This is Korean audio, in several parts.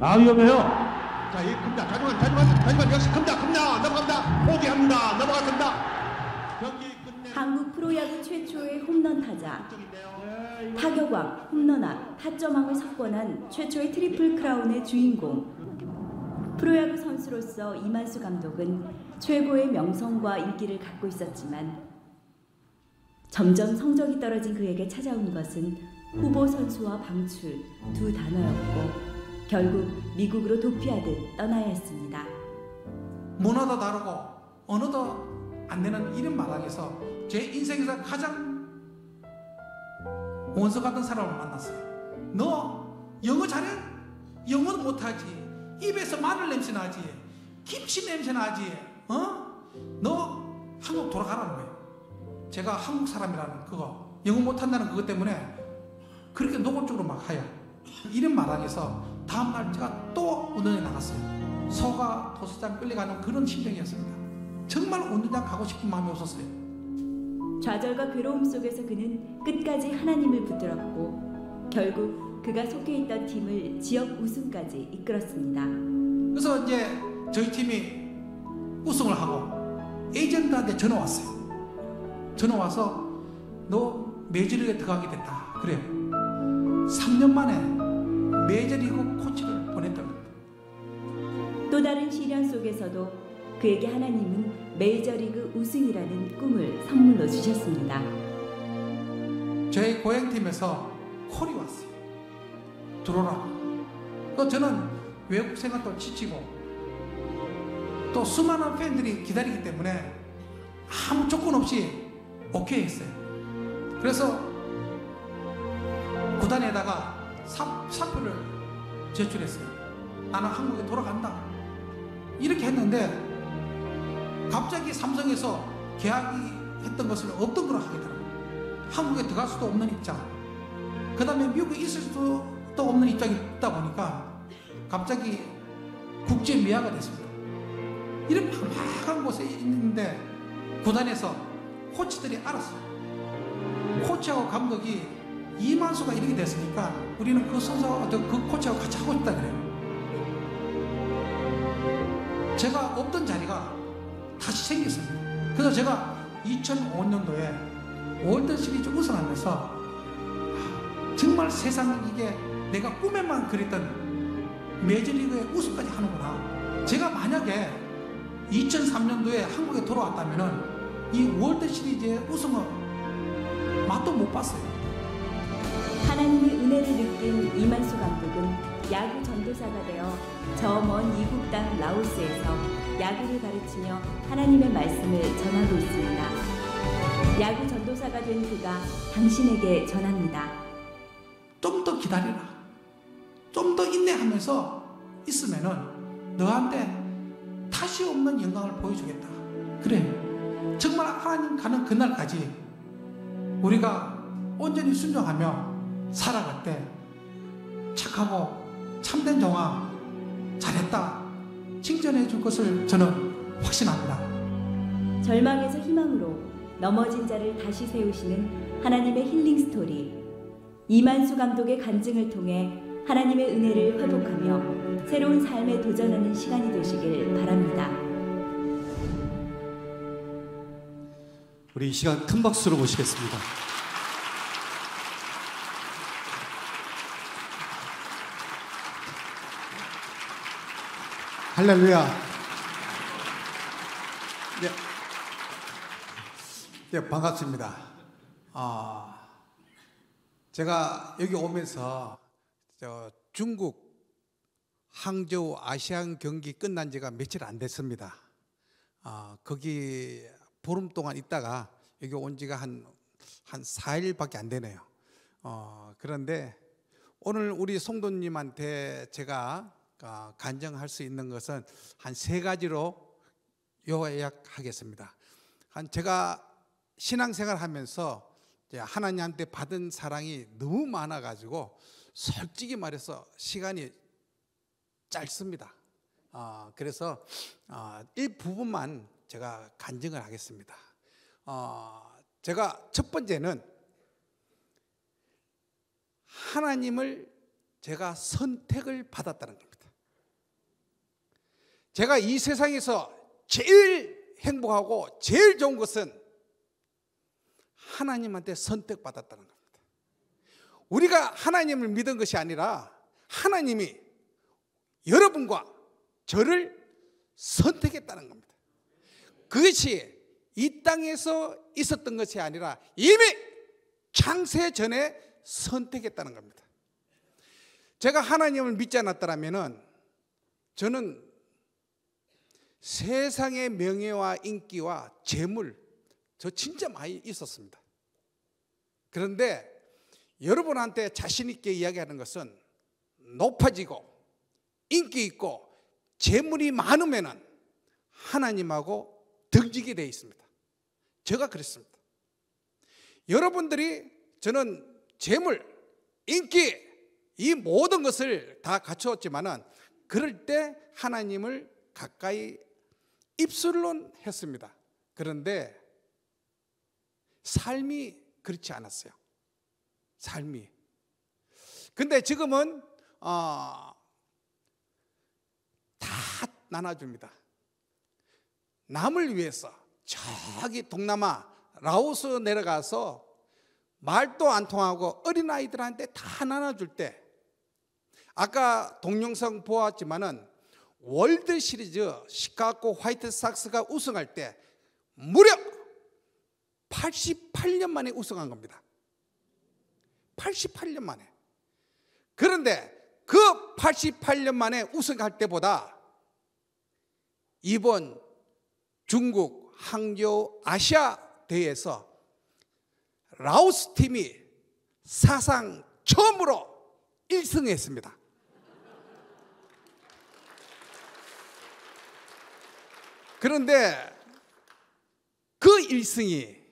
아 위험해요. 자, 이 큽니다. 가지만, 가지만, 가지만 역시 큽니다. 큽니다. 넘어갑니다. 포기합니다. 넘어갔습니다. 경기 끝내. 한국 프로야구 최초의 홈런 타자. 예, 타격왕, 홈런왕, 타점왕을 석권한 최초의 트리플 크라운의 주인공. 프로야구 선수로서 이만수 감독은 최고의 명성과 인기를 갖고 있었지만 점점 성적이 떨어진 그에게 찾아온 것은 후보 선수와 방출 두 단어였고 결국 미국으로 도피하듯 떠나야 했습니다. 문화도 다르고 언어도 안 되는 이런 마당에서 제 인생에서 가장 원수 같은 사람을 만났어요. 너 영어 잘해? 영어도 못하지. 입에서 마늘 냄새 나지. 김치 냄새 나지. 어? 너 한국 돌아가라는 거예요. 제가 한국 사람이라는 그거 영어 못한다는 그것 때문에 그렇게 노골적으로 막 하여 이런 마당에서 다음날 제가 또 운동에 나갔어요. 서가 도서장 끌려가는 그런 심정이었습니다. 정말 운동장 가고 싶은 마음이 없었어요. 좌절과 괴로움 속에서 그는 끝까지 하나님을 붙들었고 결국 그가 속해 있던 팀을 지역 우승까지 이끌었습니다. 그래서 이제 저희 팀이 우승을 하고 에이전트한테 전화 왔어요. 전화 와서 너 메이저리그에 들어가게 됐다. 그래요. 3년 만에 매절이고 코치를 보낸답니다. 또 다른 시련 속에서도 그에게 하나님은 메이저리그 우승이라는 꿈을 선물로 주셨습니다. 저희 고향팀에서 콜이 왔어요. 들어오라또 저는 외국 생활도 지치고 또 수많은 팬들이 기다리기 때문에 아무 조건 없이 오케이 했어요. 그래서 구단에다가 사표를 제출했어요. 나는 한국에 돌아간다. 이렇게 했는데 갑자기 삼성에서 계약이 했던 것을 없던 걸로 하게 되더라고요. 한국에 들어갈 수도 없는 입장. 그 다음에 미국에 있을 수도 없는 입장이 있다 보니까 갑자기 국제 미화가 됐습니다. 이런 막막한 곳에 있는데 구단에서 코치들이 알았어요. 코치하고 감독이 이만수가 이렇게 됐으니까 우리는 그 선수 어그 코치하고 같이 하고 싶다 그래요. 제가 없던 자리가 다시 생겼습니다. 그래서 제가 2005년도에 월드 시리즈 우승하면서 아, 정말 세상 이게 내가 꿈에만 그랬던 메이저리그의 우승까지 하는구나. 제가 만약에 2003년도에 한국에 돌아왔다면이 월드 시리즈의 우승은 맛도 못 봤어요. 하나님의 은혜를 느낀 이만수 감독은 야구 전도사가 되어 저 먼 이국 땅 라오스에서 야구를 가르치며 하나님의 말씀을 전하고 있습니다. 야구 전도사가 된 그가 당신에게 전합니다. 좀 더 기다려라. 좀 더 인내하면서 있으면은 너한테 다시 없는 영광을 보여주겠다. 그래. 정말 하나님 가는 그날까지 우리가 온전히 순종하며 살아갈 때 착하고 참된 종화 잘했다 칭찬해 줄 것을 저는 확신합니다. 절망에서 희망으로 넘어진 자를 다시 세우시는 하나님의 힐링 스토리 이만수 감독의 간증을 통해 하나님의 은혜를 회복하며 새로운 삶에 도전하는 시간이 되시길 바랍니다. 우리 이 시간 큰 박수로 모시겠습니다. 할렐루야. 네. 네, 반갑습니다. 아, 제가 여기 오면서 저 중국 항저우 아시안 경기 끝난 지가 며칠 안 됐습니다. 아, 거기 보름 동안 있다가 여기 온 지가 한, 한 4일밖에 안 되네요. 어, 그런데 오늘 우리 송도님한테 제가 아, 간증할 수 있는 것은 한 세 가지로 요약하겠습니다. 한 제가 신앙생활 하면서 하나님한테 받은 사랑이 너무 많아가지고 솔직히 말해서 시간이 짧습니다. 아, 그래서 어, 부분만 제가 간증을 하겠습니다. 제가 첫 번째는 하나님을 제가 선택을 받았다는 겁니다. 제가 이 세상에서 제일 행복하고 제일 좋은 것은 하나님한테 선택받았다는 겁니다. 우리가 하나님을 믿은 것이 아니라 하나님이 여러분과 저를 선택했다는 겁니다. 그것이 이 땅에서 있었던 것이 아니라 이미 창세 전에 선택했다는 겁니다. 제가 하나님을 믿지 않았다면 저는 세상의 명예와 인기와 재물, 저 진짜 많이 있었습니다. 그런데 여러분한테 자신있게 이야기하는 것은 높아지고 인기 있고 재물이 많으면 하나님하고 등지게 되어 있습니다. 제가 그랬습니다. 여러분들이 저는 재물, 인기, 이 모든 것을 다갖추었지만 그럴 때 하나님을 가까이 입술로는 했습니다. 그런데 삶이 그렇지 않았어요. 삶이. 근데 지금은 어, 다 나눠줍니다. 남을 위해서 저기 동남아 라오스 내려가서 말도 안 통하고 어린 아이들한테 다 나눠줄 때 아까 동영상 보았지만은 월드 시리즈 시카고 화이트삭스가 우승할 때 무려 88년 만에 우승한 겁니다. 88년 만에. 그런데 그 88년 만에 우승할 때보다 이번 중국 항저 아시아 대회에서 라오스 팀이 사상 처음으로 1승했습니다. 그런데 그 1승이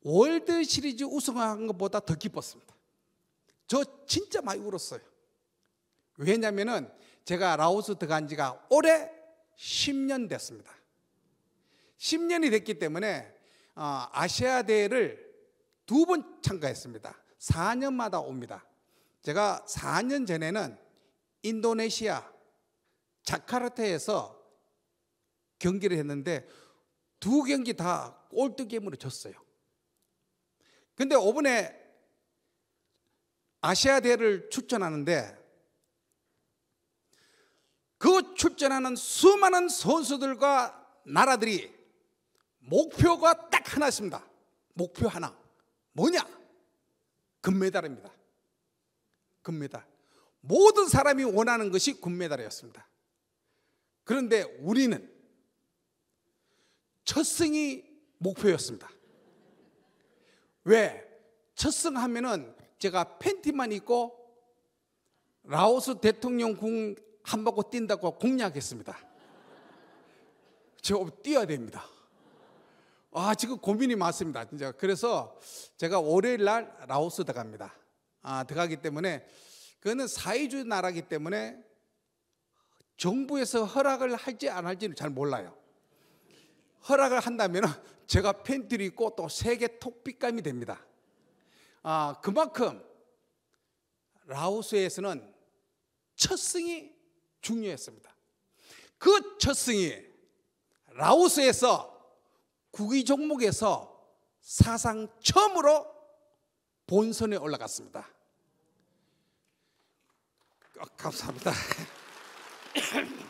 월드 시리즈 우승한 것보다 더 기뻤습니다. 저 진짜 많이 울었어요. 왜냐면은 제가 라오스 들어간 지가 올해 10년 됐습니다. 10년이 됐기 때문에 어, 아시아 대회를 두 번 참가했습니다. 4년마다 옵니다. 제가 4년 전에는 인도네시아 자카르타에서 경기를 했는데 두 경기 다 골드게임으로 졌어요. 근데 5번에 아시아 대회를 출전하는데 그 출전하는 수많은 선수들과 나라들이 목표가 딱 하나 있습니다. 목표 하나. 뭐냐? 금메달입니다. 금메달. 모든 사람이 원하는 것이 금메달이었습니다. 그런데 우리는 첫승이 목표였습니다. 왜? 첫 승 하면은 제가 팬티만 입고 라오스 대통령 궁 한 바퀴 뛴다고 공략했습니다 제가 뛰어야 됩니다. 아, 지금 고민이 많습니다. 진짜. 그래서 제가 월요일 날 라오스 들어갑니다. 아, 들어가기 때문에 그거는 사회주의 나라기 때문에 정부에서 허락을 할지 안 할지는 잘 몰라요. 허락을 한다면 제가 팬티를 입고 또 세계 톡빛감이 됩니다. 아, 그만큼 라오스에서는 첫승이 중요했습니다. 그 첫승이 라오스에서 구기 종목에서 사상 처음으로 본선에 올라갔습니다. 어, 감사합니다.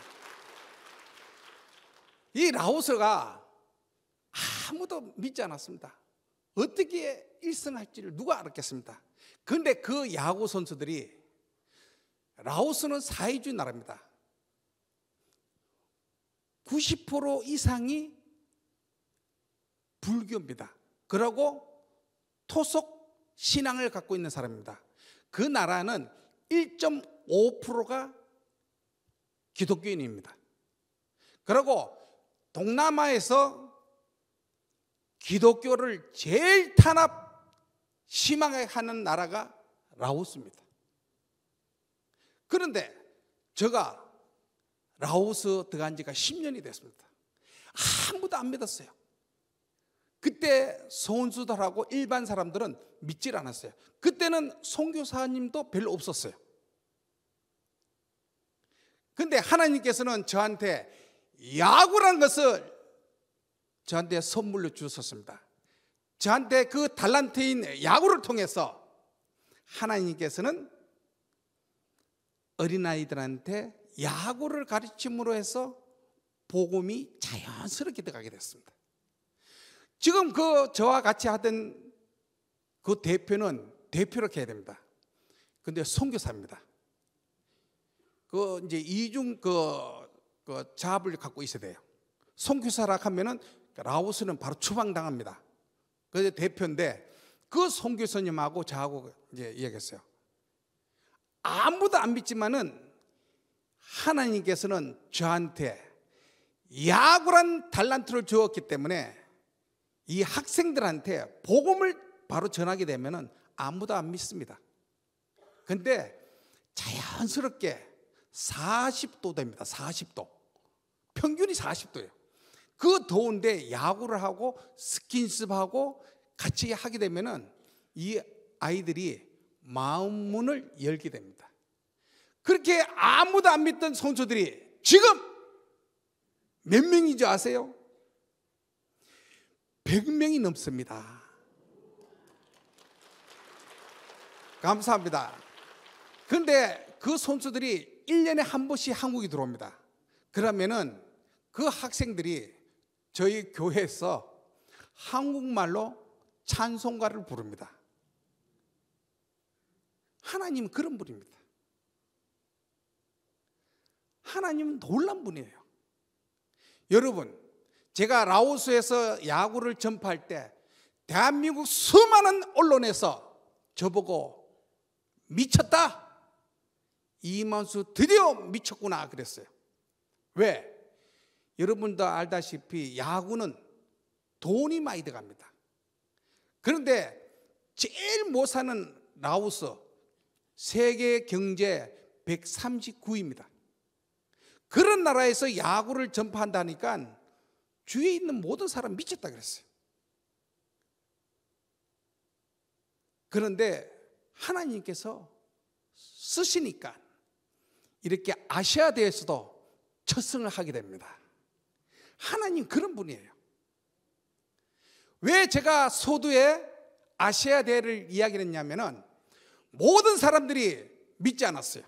이 라오스가 아무도 믿지 않았습니다. 어떻게 1승 할지를 누가 알았겠습니다. 근데 그 야구 선수들이 라오스는 사회주의 나라입니다. 90% 이상이 불교입니다. 그러고 토속 신앙을 갖고 있는 사람입니다. 그 나라는 1.5%가 기독교인입니다. 그리고 동남아에서 기독교를 제일 탄압 심하게 하는 나라가 라오스입니다. 그런데 제가 라오스 들어간 지가 10년이 됐습니다. 아무도 안 믿었어요. 그때 소수들하고 일반 사람들은 믿질 않았어요. 그때는 선교사님도 별로 없었어요. 근데 하나님께서는 저한테 야구란 것을 저한테 선물로 주셨습니다. 저한테 그 달란트인 야구를 통해서 하나님께서는 어린아이들한테 야구를 가르침으로 해서 복음이 자연스럽게 들어가게 됐습니다. 지금 그 저와 같이 하던 그 대표는 대표로 해야 됩니다. 근데 선교사입니다. 그 이제 이중 그, 그자을 갖고 있어야 돼요. 선교사라 하면은 그러니까 라오스는 바로 추방당합니다. 그래서 대표인데 그 선교사님하고 저하고 이제 이야기했어요. 아무도 안 믿지만은 하나님께서는 저한테 야구란 달란트를 주었기 때문에 이 학생들한테 복음을 바로 전하게 되면은 아무도 안 믿습니다. 근데 자연스럽게 40도 됩니다. 40도. 평균이 40도예요. 그 더운데 야구를 하고 스킨십하고 같이 하게 되면은 이 아이들이 마음 문을 열게 됩니다. 그렇게 아무도 안 믿던 선수들이 지금 몇 명인지 아세요? 100명이 넘습니다. 감사합니다. 근데 그 선수들이 1년에 한 번씩 한국에 들어옵니다. 그러면은 그 학생들이 저희 교회에서 한국말로 찬송가를 부릅니다. 하나님 그런 분입니다. 하나님은 놀란 분이에요. 여러분, 제가 라오스에서 야구를 전파할 때 대한민국 수많은 언론에서 저보고 미쳤다. 이만수 드디어 미쳤구나 그랬어요. 왜? 여러분도 알다시피 야구는 돈이 많이 들어갑니다. 그런데 제일 못 사는 라오스 세계 경제 139입니다. 그런 나라에서 야구를 전파한다니까 주위에 있는 모든 사람 미쳤다 그랬어요. 그런데 하나님께서 쓰시니까 이렇게 아시아대에서도 첫승을 하게 됩니다. 하나님 그런 분이에요. 왜 제가 소두의 아시아 대회를 이야기했냐면은 모든 사람들이 믿지 않았어요.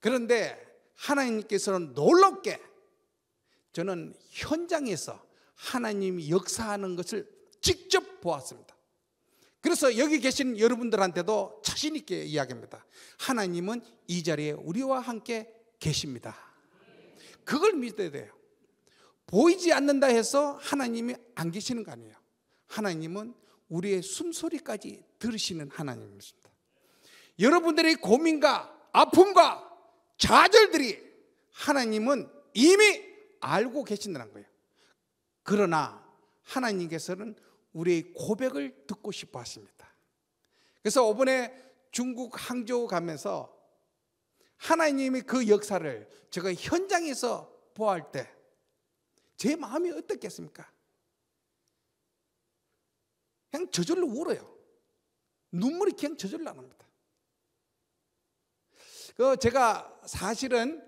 그런데 하나님께서는 놀랍게 저는 현장에서 하나님이 역사하는 것을 직접 보았습니다. 그래서 여기 계신 여러분들한테도 자신있게 이야기합니다. 하나님은 이 자리에 우리와 함께 계십니다. 그걸 믿어야 돼요. 보이지 않는다 해서 하나님이 안 계시는 거 아니에요. 하나님은 우리의 숨소리까지 들으시는 하나님이십니다. 여러분들의 고민과 아픔과 좌절들이 하나님은 이미 알고 계신다는 거예요. 그러나 하나님께서는 우리의 고백을 듣고 싶어 하십니다. 그래서 이번에 중국 항저우 가면서 하나님이 그 역사를 제가 현장에서 보할 때제 마음이 어떻겠습니까? 그냥 저절로 울어요. 눈물이 그냥 저절로 나옵니다. 그 제가 사실은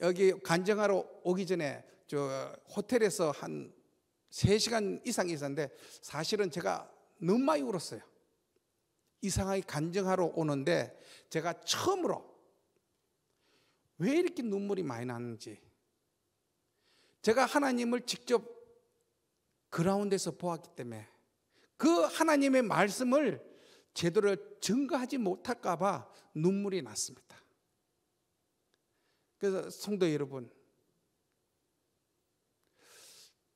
여기 간증하러 오기 전에 저 호텔에서 한 3시간 이상 있었는데 사실은 제가 너무 많이 울었어요. 이상하게 간증하러 오는데 제가 처음으로 왜 이렇게 눈물이 많이 나는지 제가 하나님을 직접 그라운드에서 보았기 때문에 그 하나님의 말씀을 제대로 증거하지 못할까봐 눈물이 났습니다. 그래서 성도 여러분,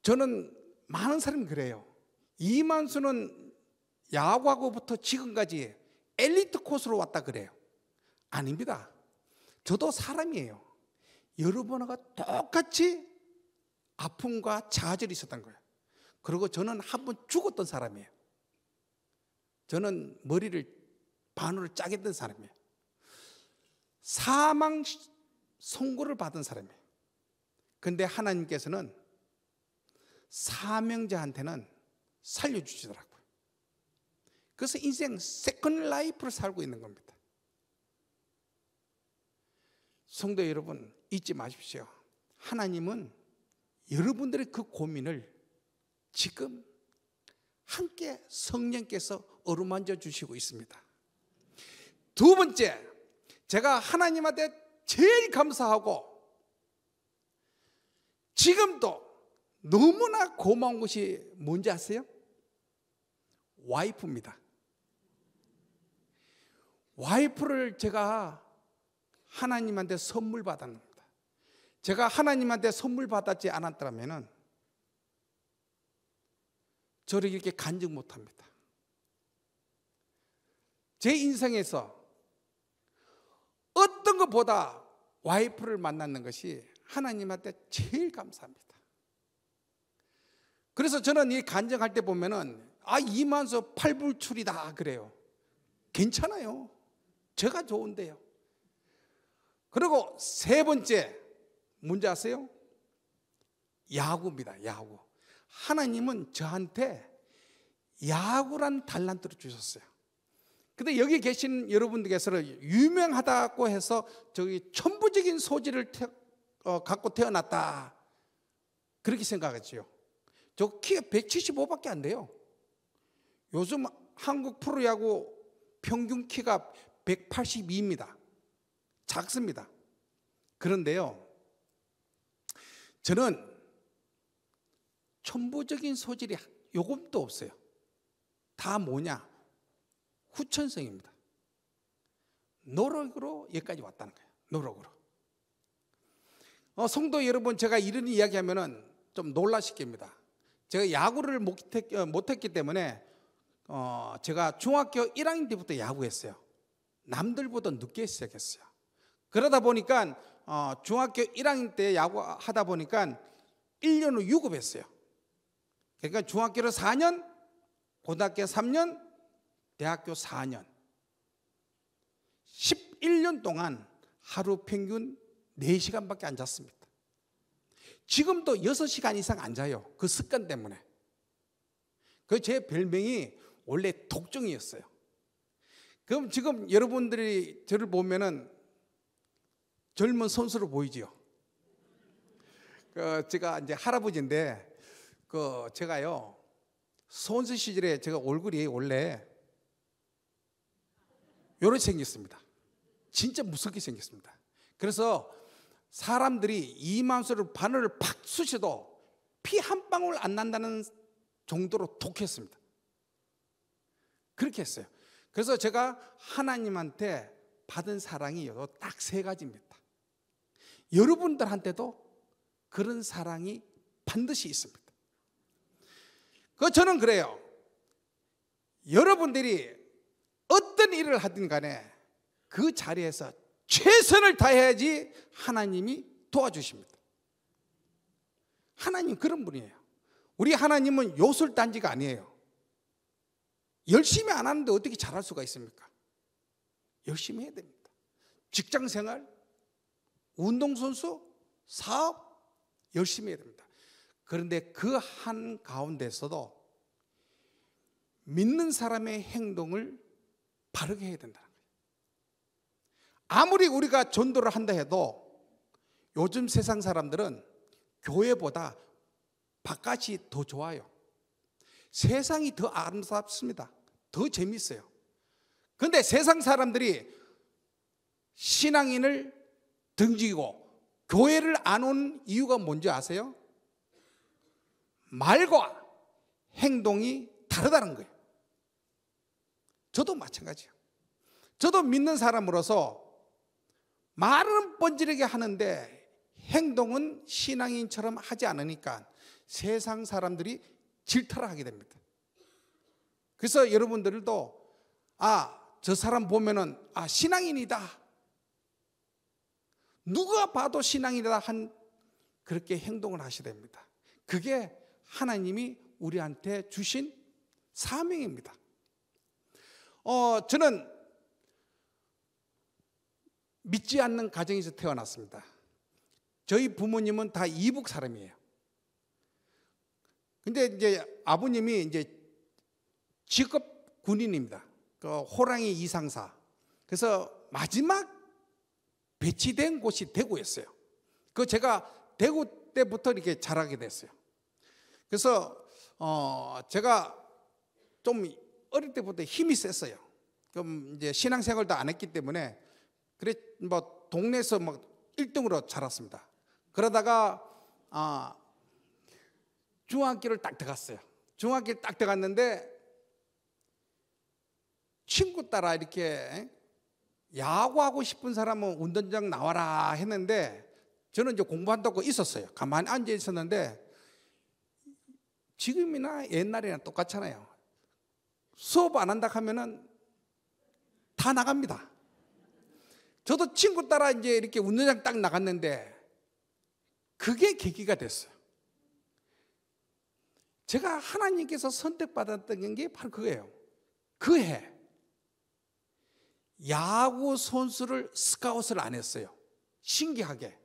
저는 많은 사람이 그래요. 이만수는 야구하고부터 지금까지 엘리트 코스로 왔다 그래요. 아닙니다. 저도 사람이에요. 여러분과 똑같이 아픔과 좌절이 있었던 거예요. 그리고 저는 한 번 죽었던 사람이에요. 저는 머리를 반으로 짜게된 사람이에요. 사망 선고를 받은 사람이에요. 근데 하나님께서는 사명자한테는 살려주시더라고요. 그래서 인생 세컨 라이프를 살고 있는 겁니다. 성도 여러분, 잊지 마십시오. 하나님은 여러분들의 그 고민을 지금 함께 성령께서 어루만져 주시고 있습니다. 두 번째, 제가 하나님한테 제일 감사하고 지금도 너무나 고마운 것이 뭔지 아세요? 와이프입니다. 와이프를 제가 하나님한테 선물 받았는 데 제가 하나님한테 선물 받았지 않았다면 저를 이렇게 간증 못합니다. 제 인생에서 어떤 것보다 와이프를 만났는 것이 하나님한테 제일 감사합니다. 그래서 저는 이 간증할 때 보면은 아이만수 팔불출이다 그래요. 괜찮아요. 제가 좋은데요. 그리고 세 번째 뭔지 아세요? 야구입니다. 야구. 하나님은 저한테 야구란 달란트를 주셨어요. 근데 여기 계신 여러분들께서는 유명하다고 해서 저기 천부적인 소질을 태, 어, 갖고 태어났다. 그렇게 생각하지요. 저 키가 175밖에 안 돼요. 요즘 한국 프로야구 평균 키가 182입니다. 작습니다. 그런데요. 저는 천부적인 소질이 요금도 없어요. 다 뭐냐? 후천성입니다. 노력으로 여기까지 왔다는 거예요. 노력으로. 어, 성도 여러분, 제가 이런 이야기 하면은 좀 놀라시킵니다. 제가 야구를 못했, 어, 못했기 때문에 어, 제가 중학교 1학년 때부터 야구했어요. 남들보다 늦게 시작했어요. 그러다 보니까 어, 중학교 1학년 때 야구하다 보니까 1년 을 유급했어요. 그러니까 중학교를 4년, 고등학교 3년, 대학교 4년. 11년 동안 하루 평균 4시간밖에 안 잤습니다. 지금도 6시간 이상 안 자요. 그 습관 때문에. 그 제 별명이 원래 독종이었어요. 그럼 지금 여러분들이 저를 보면은 젊은 선수로 보이지요. 그 제가 이제 할아버지인데 그 제가요 선수 시절에 제가 얼굴이 원래 요렇게 생겼습니다. 진짜 무섭게 생겼습니다. 그래서 사람들이 이만수를 바늘을 팍 쑤셔도 피 한 방울 안 난다는 정도로 독했습니다. 그렇게 했어요. 그래서 제가 하나님한테 받은 사랑이 딱 세 가지입니다. 여러분들한테도 그런 사랑이 반드시 있습니다. 그 저는 그래요. 여러분들이 어떤 일을 하든 간에 그 자리에서 최선을 다해야지 하나님이 도와주십니다. 하나님 그런 분이에요. 우리 하나님은 요술단지가 아니에요. 열심히 안 하는데 어떻게 잘할 수가 있습니까? 열심히 해야 됩니다. 직장 생활, 운동선수, 사업 열심히 해야 됩니다. 그런데 그 한 가운데서도 믿는 사람의 행동을 바르게 해야 된다는 거예요. 아무리 우리가 전도를 한다 해도 요즘 세상 사람들은 교회보다 바깥이 더 좋아요. 세상이 더 아름답습니다. 더 재밌어요. 근데 세상 사람들이 신앙인을 등지고 교회를 안 온 이유가 뭔지 아세요? 말과 행동이 다르다는 거예요. 저도 마찬가지예요. 저도 믿는 사람으로서 말은 번지르게 하는데 행동은 신앙인처럼 하지 않으니까 세상 사람들이 질타를 하게 됩니다. 그래서 여러분들도 아, 저 사람 보면은 아, 신앙인이다. 누가 봐도 신앙이라한 그렇게 행동을 하셔야 됩니다. 그게 하나님이 우리한테 주신 사명입니다. 어, 저는 믿지 않는 가정에서 태어났습니다. 저희 부모님은 다 이북 사람이에요. 근데 이제 아버님이 이제 직업 군인입니다. 그 호랑이 이상사. 그래서 마지막 배치된 곳이 대구였어요. 그 제가 대구 때부터 이렇게 자라게 됐어요. 그래서 어 제가 좀 어릴 때부터 힘이 셌어요. 그럼 이제 신앙생활도 안 했기 때문에 그래 뭐 동네에서 막 1등으로 자랐습니다. 그러다가 아 중학교를 딱 들어갔어요. 중학교를 딱 들어갔는데 친구 따라 이렇게 야구하고 싶은 사람은 운동장 나와라 했는데 저는 이제 공부한다고 있었어요. 가만히 앉아 있었는데 지금이나 옛날이나 똑같잖아요. 수업 안 한다 하면은 다 나갑니다. 저도 친구 따라 이제 이렇게 운동장 딱 나갔는데 그게 계기가 됐어요. 제가 하나님께서 선택받았던 게 바로 그거예요. 그 해. 야구 선수를 스카웃을 안 했어요. 신기하게.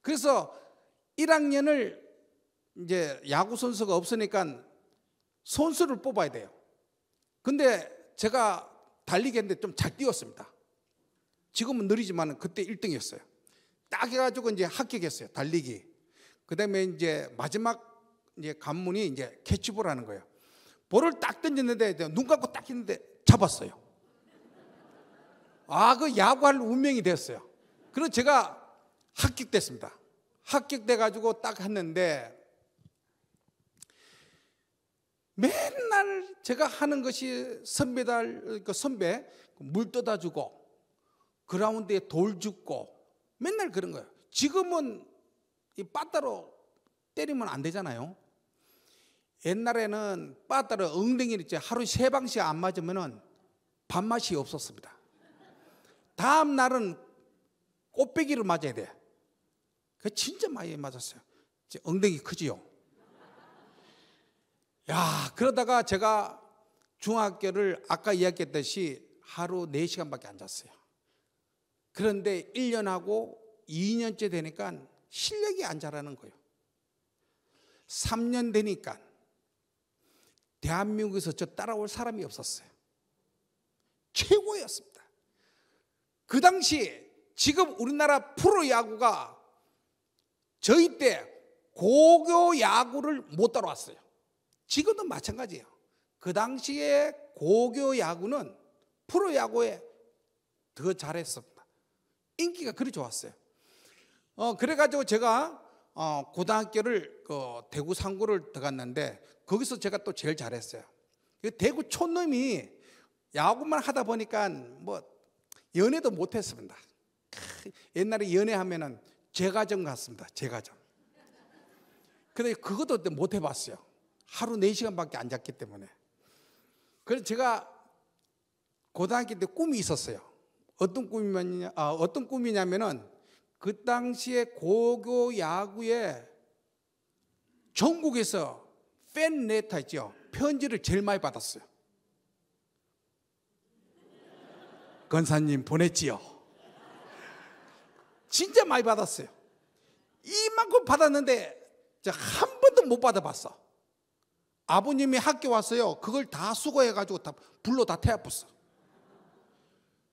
그래서 1학년을 이제 야구 선수가 없으니까 선수를 뽑아야 돼요. 근데 제가 달리기 했는데 좀 잘 뛰었습니다. 지금은 느리지만 그때 1등이었어요. 딱 해가지고 이제 합격했어요. 달리기. 그 다음에 이제 마지막 이제 관문이 이제 캐치볼 하는 거예요. 볼을 딱 던졌는데 눈 감고 딱 했는데 잡았어요. 아, 그 야구할 운명이 됐어요. 그래서 제가 합격됐습니다. 합격돼가지고 딱 했는데 맨날 제가 하는 것이 선배달, 그 선배 물 떠다 주고 그라운드에 돌 줍고 맨날 그런 거예요. 지금은 이 빠따로 때리면 안 되잖아요. 옛날에는 빠따로 엉덩이를 이제 하루 세 방씩 안 맞으면은 밥맛이 없었습니다. 다음 날은 꽃배기를 맞아야 돼. 그 진짜 많이 맞았어요. 이제 엉덩이 크지요. 야, 그러다가 제가 중학교를 아까 이야기했듯이 하루 4시간밖에 안 잤어요. 그런데 1년하고 2년째 되니까 실력이 안 자라는 거예요. 3년 되니까 대한민국에서 저 따라올 사람이 없었어요. 최고였습니다. 그 당시 지금 우리나라 프로야구가 저희 때 고교 야구를 못 따라왔어요. 지금도 마찬가지예요. 그 당시에 고교 야구는 프로 야구에 더 잘했습니다. 인기가 그리 좋았어요. 어, 그래가지고 제가 어, 고등학교를 그 대구 상고를 들어갔는데 거기서 제가 또 제일 잘했어요. 그 대구 촌놈이 야구만 하다 보니까 뭐 연애도 못했습니다. 옛날에 연애하면은 제과점 갔습니다. 제과점. 근데 그것도 못 해봤어요. 하루 4시간밖에 안 잤기 때문에. 그래서 제가 고등학교 때 꿈이 있었어요. 어떤 꿈이냐, 아, 어떤 꿈이냐면은 그 당시에 고교 야구에 전국에서 팬 레터 있죠. 편지를 제일 많이 받았어요. 권사님 보냈지요. 진짜 많이 받았어요. 이만큼 받았는데 한 번도 못 받아봤어. 아버님이 학교 왔어요. 그걸 다 수거해가지고 다 불로 다 태웠어. 었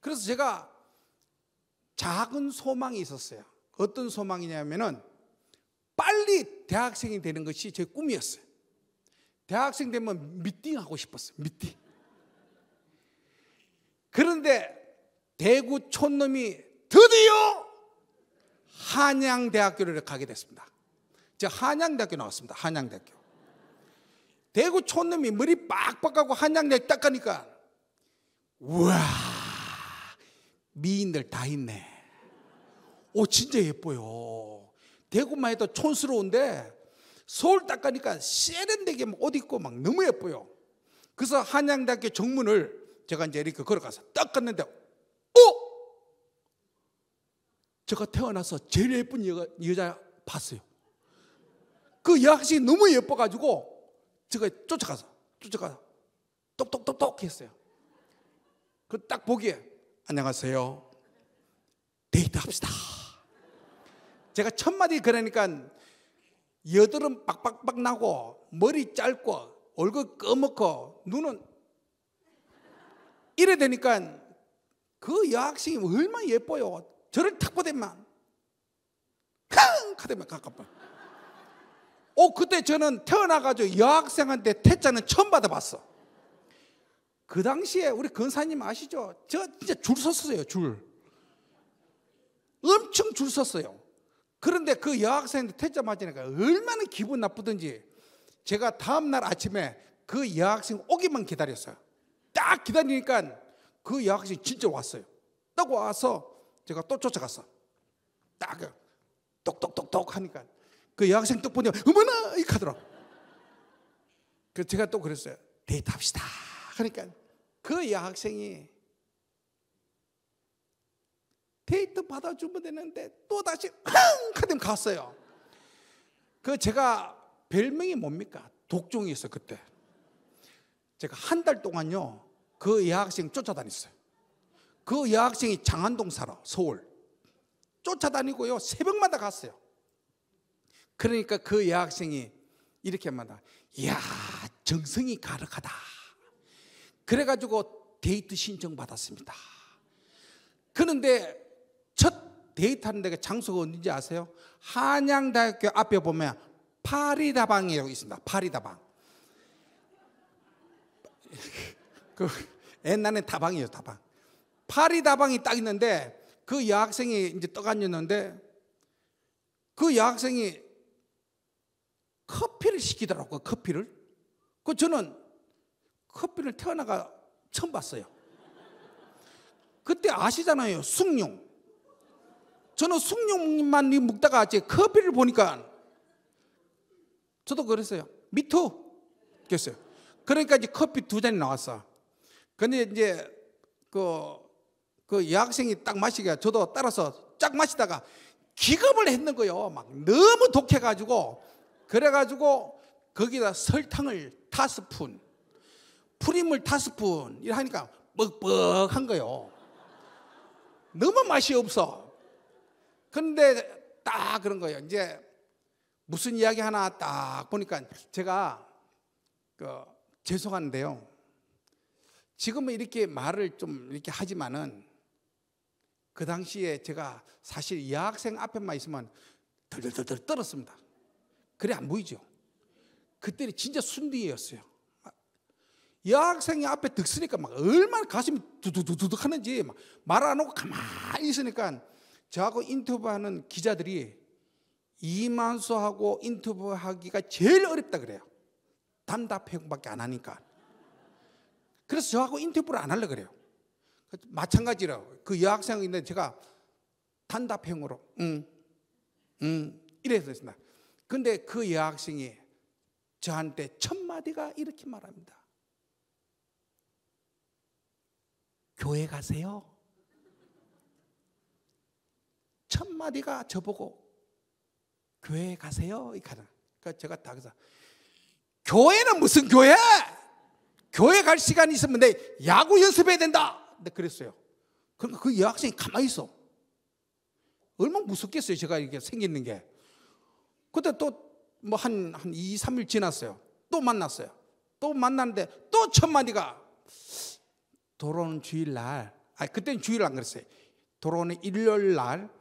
그래서 제가 작은 소망이 있었어요. 어떤 소망이냐면은 빨리 대학생이 되는 것이 제 꿈이었어요. 대학생 되면 미팅하고 싶었어요. 미팅. 그런데 대구 촌놈이 드디어 한양대학교를 가게 됐습니다. 저 한양대학교 나왔습니다. 한양대학교. 대구 촌놈이 머리 빡빡하고 한양대학 딱 가니까 우와 미인들 다 있네. 오 진짜 예뻐요. 대구만 해도 촌스러운데 서울 딱 가니까 세련되게 옷 입고 막 너무 예뻐요. 그래서 한양대학교 정문을 제가 이제 이렇게 걸어가서 딱 갔는데 제가 태어나서 제일 예쁜 여자, 여자 봤어요. 그 여학생이 너무 예뻐가지고 제가 쫓아가서 쫓아가서 똑똑똑똑 했어요. 그 딱 보기에 안녕하세요. 데이트합시다. 제가 첫 마디 그러니까 여드름 빡빡빡 나고 머리 짧고 얼굴 꺼먹고 눈은 이래 되니까 그 여학생이 얼마나 예뻐요. 저를 탁보대만 캉! 카드만 가깝다. 어, 그때 저는 태어나가지고 여학생한테 태자는 처음 받아봤어. 그 당시에 우리 근사님 아시죠? 저 진짜 줄 섰어요, 줄. 엄청 줄 섰어요. 그런데 그 여학생한테 태자 맞으니까 얼마나 기분 나쁘든지 제가 다음날 아침에 그 여학생 오기만 기다렸어요. 딱 기다리니까 그 여학생 진짜 왔어요. 딱 와서 제가 또 쫓아갔어. 딱 똑똑똑똑 하니까 그 여학생 또 보니 어머나 이 카더라. 그 제가 또 그랬어요. 데이트합시다. 그러니까 그 여학생이 데이트 받아주면 되는데 또 다시 흥 하면 갔어요. 그 제가 별명이 뭡니까? 독종이 있어 그때. 제가 한 달 동안요 그 여학생 쫓아다녔어요. 그 여학생이 장안동 살아 서울 쫓아다니고요 새벽마다 갔어요 그러니까 그 여학생이 이렇게 말한다 이야 정성이 가득하다 그래가지고 데이트 신청 받았습니다 그런데 첫 데이트하는 데가 장소가 어딘지 아세요? 한양대학교 앞에 보면 파리다방이라고 있습니다 파리다방 그 옛날에 다방이에요 다방 파리 다방이 딱 있는데 그 여학생이 이제 떠갔는데 그 여학생이 커피를 시키더라고요. 커피를. 그 저는 커피를 태어나가 처음 봤어요. 그때 아시잖아요. 숭늉. 저는 숭늉만 먹다가 이제 커피를 보니까 저도 그랬어요. 미투. 그랬어요. 그러니까 이제 커피 두 잔이 나왔어. 근데 이제 그그 여학생이 딱 마시게 저도 따라서 쫙 마시다가 기겁을 했는 거요. 막 너무 독해가지고 그래가지고 거기다 설탕을 다섯 푼, 프림을 다섯 푼이렇니까 뻑뻑한 거요. 너무 맛이 없어. 근데 딱 그런 거예요. 이제 무슨 이야기 하나 딱 보니까 제가 그 죄송한데요. 지금은 이렇게 말을 좀 이렇게 하지만은 그 당시에 제가 사실 여학생 앞에만 있으면 덜덜덜덜 떨었습니다. 그래 안 보이죠. 그때는 진짜 순디였어요. 여학생이 앞에 득쓰니까 막 얼마나 가슴이 두두두둑 하는지 말 안 하고 가만히 있으니까 저하고 인터뷰하는 기자들이 이만수하고 인터뷰하기가 제일 어렵다 그래요. 단답회밖에안 하니까. 그래서 저하고 인터뷰를 안 하려 그래요. 마찬가지로 그 여학생인데 제가 단답형으로 응, 응 이래서 했습니다. 근데 그 여학생이 저한테 첫 마디가 이렇게 말합니다. 교회 가세요. 첫 마디가 저보고 교회 가세요. 이가는 그러니까 제가 다 그래서 교회는 무슨 교회? 교회 갈 시간이 있으면 내 야구 연습해야 된다. 네, 그랬어요. 그럼 그러니까 그 여학생이 가만히 있어. 얼마나 무섭겠어요. 제가 이렇게 생기는 게. 그때 또 뭐 한, 한 2, 3일 지났어요. 또 만났어요. 또 만났는데 또첫 마디가 돌아오는 주일날, 아, 그때는 주일 안 그랬어요. 돌아오는 일요일 날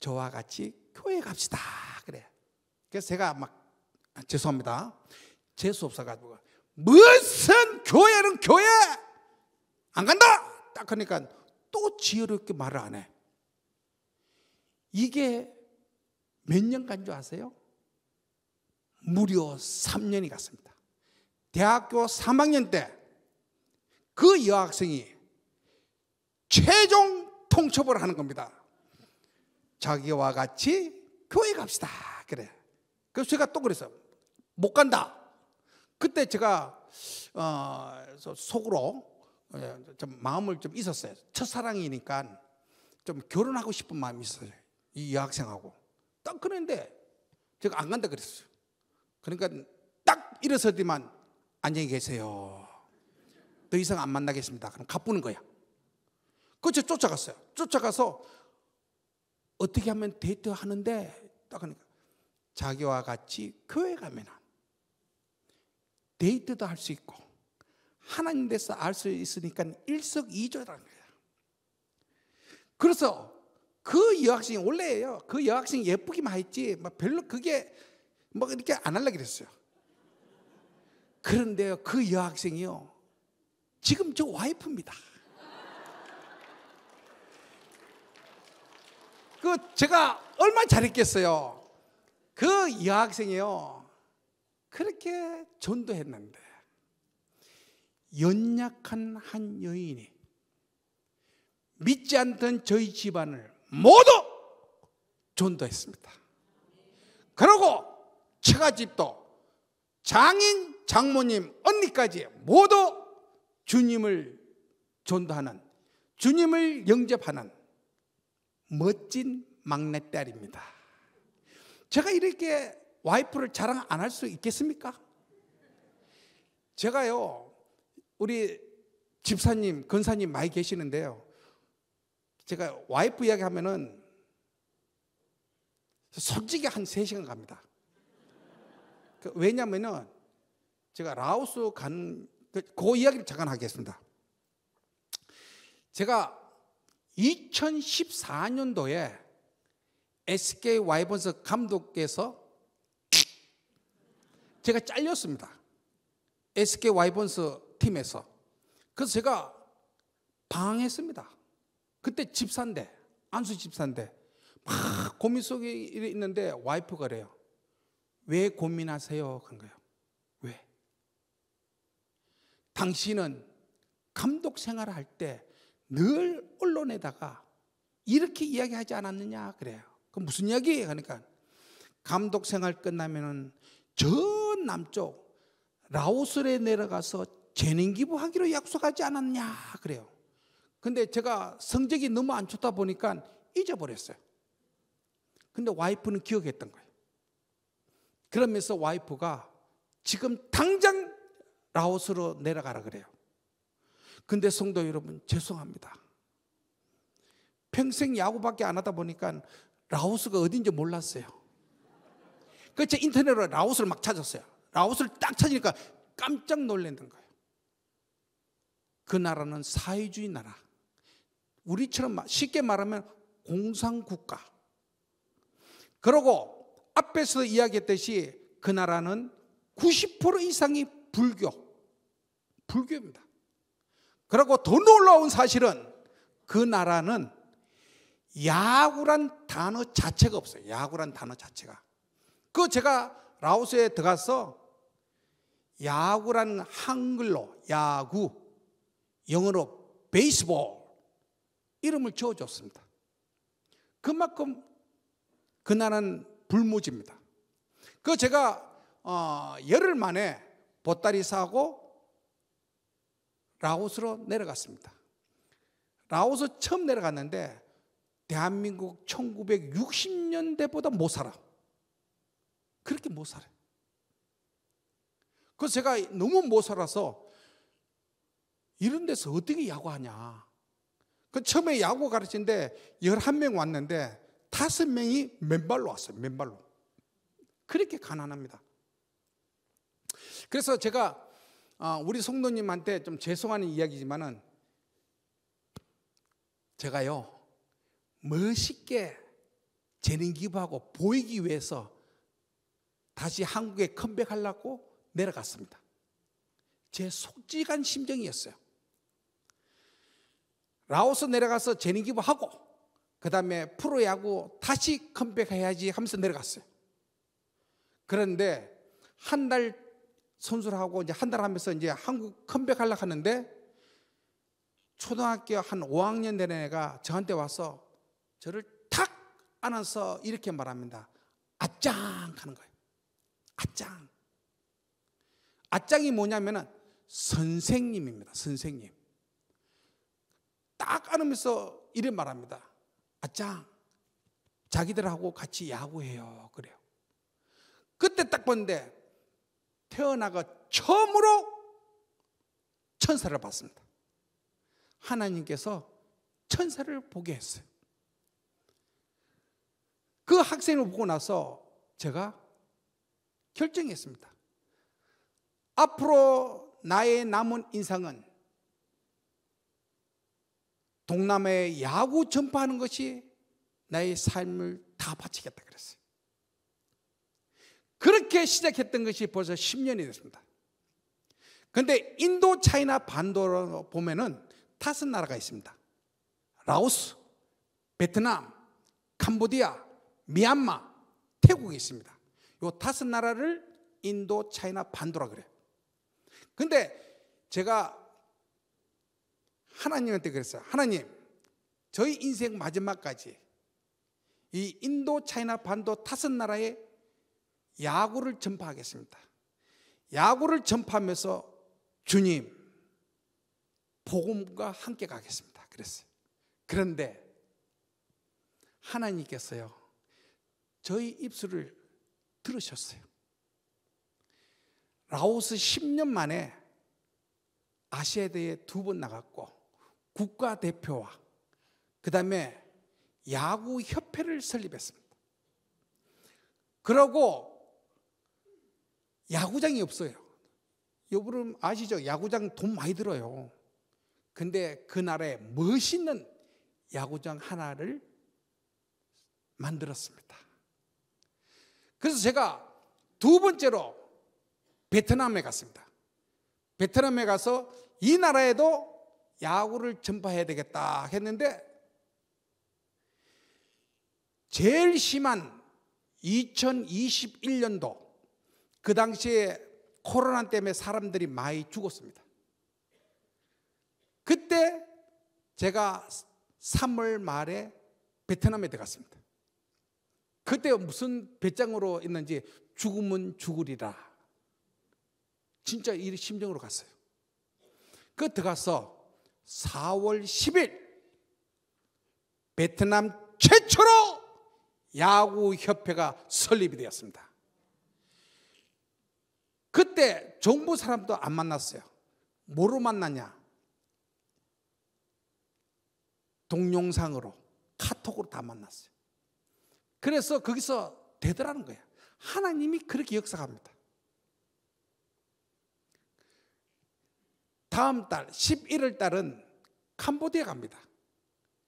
저와 같이 교회 갑시다. 그래. 그래서 제가 막, 아, 죄송합니다. 재수 없어가지고, 무슨 교회는 교회! 안 간다! 딱 하니까 또 지혜롭게 말을 안 해. 이게 몇년간줄 아세요? 무려 3년이 갔습니다. 대학교 3학년 때 그 여학생이 최종 통첩을 하는 겁니다. 자기와 같이 교회 갑시다. 그래. 그래서 제가 또 그래서 못 간다. 그때 제가 어, 속으로 예, 좀 마음을 좀 있었어요. 첫사랑이니까 좀 결혼하고 싶은 마음이 있어요. 이 여학생하고. 딱 그랬는데 제가 안 간다 그랬어요. 그러니까 딱 일어서더만 안녕히 계세요. 더 이상 안 만나겠습니다. 그럼 가쁘는 거야. 그래 쫓아갔어요. 쫓아가서 어떻게 하면 데이트 하는데 딱그니까 자기와 같이 교회 가면 데이트도 할 수 있고 하나님 돼서 알 수 있으니까 일석이조라는 거예요. 그래서 그여학생 원래요. 그여학생 예쁘기만 했지 막 뭐 별로 그게 막 뭐 이렇게 안 하려고 그랬어요. 그런데요. 그 여학생이요. 지금 저 와이프입니다. 그 제가 얼마나 잘했겠어요. 그 여학생이요. 그렇게 전도했는데 연약한 한 여인이 믿지 않던 저희 집안을 모두 존도했습니다. 그리고 처가집도 장인, 장모님, 언니까지 모두 주님을 존도하는 주님을 영접하는 멋진 막내딸입니다. 제가 이렇게 와이프를 자랑 안 할 수 있겠습니까? 제가요, 우리 집사님, 권사님 많이 계시는데요. 제가 와이프 이야기 하면은 솔직히 한 3시간 갑니다. 그 왜냐면은 제가 라오스 간, 그, 그 이야기를 잠깐 하겠습니다. 제가 2014년도에 SK 와이번스 감독께서 제가 잘렸습니다. SK 와이번스 팀에서. 그래서 제가 방황했습니다. 그때 집사인데, 안수 집사인데, 막 고민 속에 있는데 와이프가 그래요. 왜 고민하세요? 그런 거예요. 왜? 당신은 감독 생활을 할때 늘 언론에다가 이렇게 이야기하지 않았느냐? 그래요. 그 무슨 이야기? 하니까 그러니까 감독 생활 끝나면은 저 남쪽 라오스에 내려가서 재능 기부하기로 약속하지 않았냐 그래요. 근데 제가 성적이 너무 안 좋다 보니까 잊어버렸어요. 근데 와이프는 기억했던 거예요. 그러면서 와이프가 지금 당장 라오스로 내려가라 그래요. 근데 성도 여러분 죄송합니다. 평생 야구밖에 안 하다 보니까 라오스가 어딘지 몰랐어요. 그래서 인터넷으로 라오스를 막 찾았어요. 라오스를 딱 찾으니까 깜짝 놀랐던 거예요. 그 나라는 사회주의 나라. 우리처럼 쉽게 말하면 공산국가. 그러고 앞에서 이야기했듯이 그 나라는 90% 이상이 불교. 불교입니다. 그리고 더 놀라운 사실은 그 나라는 야구란 단어 자체가 없어요. 야구란 단어 자체가. 그 제가 라오스에 들어가서 야구란 한글로 야구 영어로 베이스볼 이름을 지어줬습니다. 그만큼 그 나라는 불모지입니다. 그 제가 어, 열흘 만에 보따리 사고 라오스로 내려갔습니다. 라오스 처음 내려갔는데 대한민국 1960년대보다 못 살아. 그렇게 못 살아. 그래서 제가 너무 못 살아서 이런 데서 어떻게 야구하냐. 그 처음에 야구 가르치는데 11명 왔는데 5명이 맨발로 왔어요. 맨발로. 그렇게 가난합니다. 그래서 제가 어, 우리 성도님한테 좀 죄송한 이야기지만은 제가요 멋있게 재능 기부하고 보이기 위해서 다시 한국에 컴백하려고 내려갔습니다. 제 속직한 심정이었어요. 라오스 내려가서 재능 기부하고 그 다음에 프로야구 다시 컴백해야지 하면서 내려갔어요. 그런데 한 달 선수를 하고 이제 한 달 하면서 이제 한국 컴백하려 고 하는데 초등학교 한 5학년 된 애가 저한테 와서 저를 탁 안아서 이렇게 말합니다. 아짱 하는 거예요. 아짱. 아짱이 뭐냐면은 선생님입니다. 선생님. 딱 안으면서 이래 말합니다. 아짱, 자기들하고 같이 야구해요. 그래요. 그때 딱 본데 태어나가 처음으로 천사를 봤습니다. 하나님께서 천사를 보게 했어요. 그 학생을 보고 나서 제가 결정했습니다. 앞으로 나의 남은 인상은 동남아에 야구 전파하는 것이 나의 삶을 다 바치겠다 그랬어요. 그렇게 시작했던 것이 벌써 10년이 됐습니다. 그런데 인도 차이나 반도로 보면은 다섯 나라가 있습니다. 라오스, 베트남, 캄보디아, 미얀마, 태국이 있습니다. 이 다섯 나라를 인도 차이나 반도라 그래요. 근데 제가 하나님한테 그랬어요. 하나님, 저희 인생 마지막까지 이 인도, 차이나 반도 다섯 나라에 야구를 전파하겠습니다. 야구를 전파하면서 주님, 복음과 함께 가겠습니다. 그랬어요. 그런데 하나님께서요, 저희 입술을 들으셨어요. 라오스 10년 만에 아시아에대해두 번 나갔고, 국가대표와 그 다음에 야구협회를 설립했습니다. 그러고 야구장이 없어요. 여러분 아시죠? 야구장 돈 많이 들어요. 근데 그날에 멋있는 야구장 하나를 만들었습니다. 그래서 제가 두 번째로 베트남에 갔습니다. 베트남에 가서 이 나라에도 야구를 전파해야 되겠다 했는데 제일 심한 2021년도 그 당시에 코로나 때문에 사람들이 많이 죽었습니다. 그때 제가 3월 말에 베트남에 들어갔습니다. 그때 무슨 배짱으로 있는지 죽으면 죽으리라. 진짜 이 심정으로 갔어요. 그 들어가서 4월 10일 베트남 최초로 야구협회가 설립이 되었습니다. 그때 정부 사람도 안 만났어요. 뭐로 만났냐? 동영상으로 카톡으로 다 만났어요. 그래서 거기서 되더라는 거예요 하나님이 그렇게 역사합니다. 다음 달 11월 달은 캄보디아 갑니다.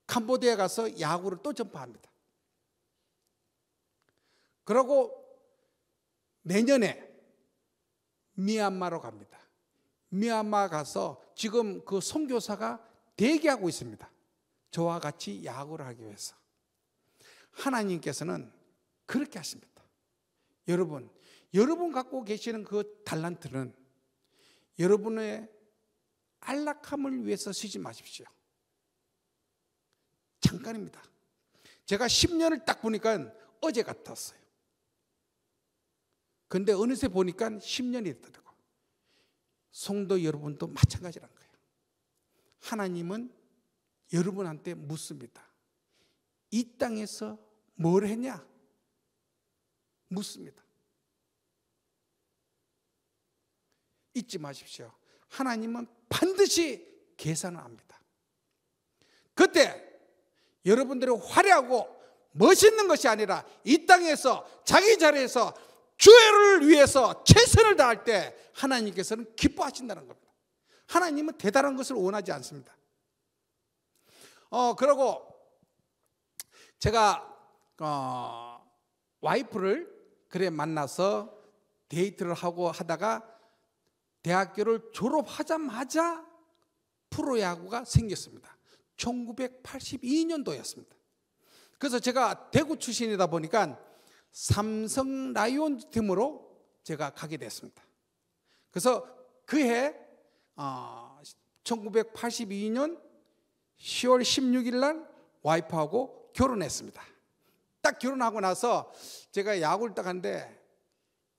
캄보디아 가서 야구를 또 전파합니다. 그러고 내년에 미얀마로 갑니다. 미얀마 가서 지금 그 선교사가 대기하고 있습니다. 저와 같이 야구를 하기 위해서. 하나님께서는 그렇게 하십니다. 여러분, 여러분 갖고 계시는 그 달란트는 여러분의 안락함을 위해서 쓰지 마십시오. 잠깐입니다. 제가 10년을 딱 보니까 어제 같았어요. 근데 어느새 보니까 10년이 됐더고 성도 여러분도 마찬가지란 거예요. 하나님은 여러분한테 묻습니다. 이 땅에서 뭘 했냐? 묻습니다. 잊지 마십시오. 하나님은 반드시 계산을 합니다. 그때 여러분들이 화려하고 멋있는 것이 아니라 이 땅에서 자기 자리에서 주애를 위해서 최선을 다할 때 하나님께서는 기뻐하신다는 겁니다. 하나님은 대단한 것을 원하지 않습니다. 어, 그러고 제가 어, 와이프를 그래 만나서 데이트를 하고 하다가 대학교를 졸업하자마자 프로야구가 생겼습니다. 1982년도였습니다. 그래서 제가 대구 출신이다 보니까 삼성 라이온 즈 팀으로 제가 가게 됐습니다. 그래서 그해 어, 1982년 10월 16일 날 와이프하고 결혼했습니다. 딱 결혼하고 나서 제가 야구를 딱 하는데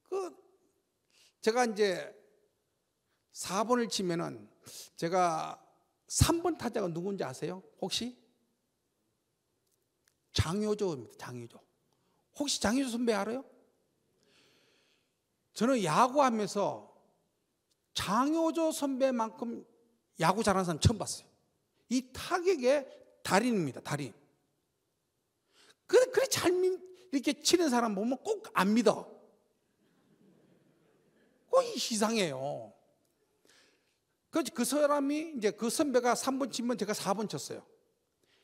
그 제가 이제 4번을 치면은 제가 3번 타자가 누군지 아세요? 혹시? 장효조입니다. 장효조. 혹시 장효조 선배 알아요? 저는 야구하면서 장효조 선배만큼 야구 잘하는 사람 처음 봤어요. 이 타격의 달인입니다. 달인. 그래, 그래 잘 이렇게 치는 사람 보면 꼭 안 믿어. 꼭 이상해요. 그, 그 사람이 이제 그 선배가 3번 치면 제가 4번 쳤어요.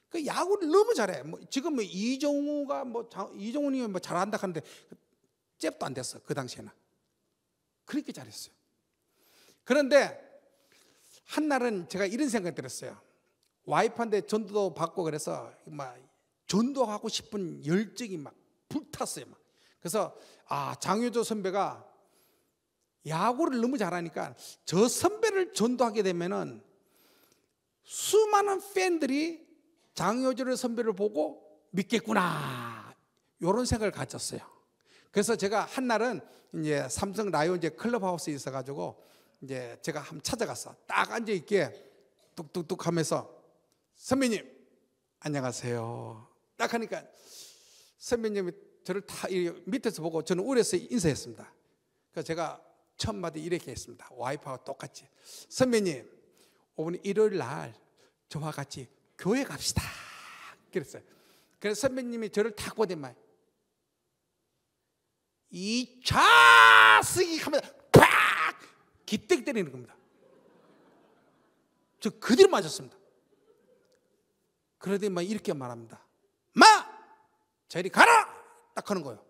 그 야구를 너무 잘해. 뭐 지금 뭐 이정우가 뭐 이정훈이 뭐 잘한다 하는데 잽도 안 됐어. 그 당시에는. 그렇게 잘했어요. 그런데 한날은 제가 이런 생각이 들었어요. 와이프한테 전도도 받고 그래서 막 전도하고 싶은 열정이 막 불탔어요. 막. 그래서 아, 장효조 선배가 야구를 너무 잘하니까 저 선배를 전도하게 되면은 수많은 팬들이 장효철 선배를 보고 믿겠구나. 요런 생각을 가졌어요. 그래서 제가 한날은 이제 삼성 라이온 즈 클럽하우스에 있어가지고 이제 제가 한번 찾아갔어. 딱 앉아있게 뚝뚝뚝 하면서 선배님, 안녕하세요. 딱 하니까 선배님이 저를 다 밑에서 보고 저는 우려서 인사했습니다. 그래서 제가 첫 마디 이렇게 했습니다. 와이프하고 똑같이. 선배님, 오늘 일요일 날 저와 같이 교회 갑시다. 그랬어요. 그래서 선배님이 저를 탁 보낸 말. 2차 쓰기 하면 팍! 기기 때리는 겁니다. 저 그대로 맞았습니다. 그러더니 막 이렇게 말합니다. 마! 저리 가라! 딱 하는 거예요.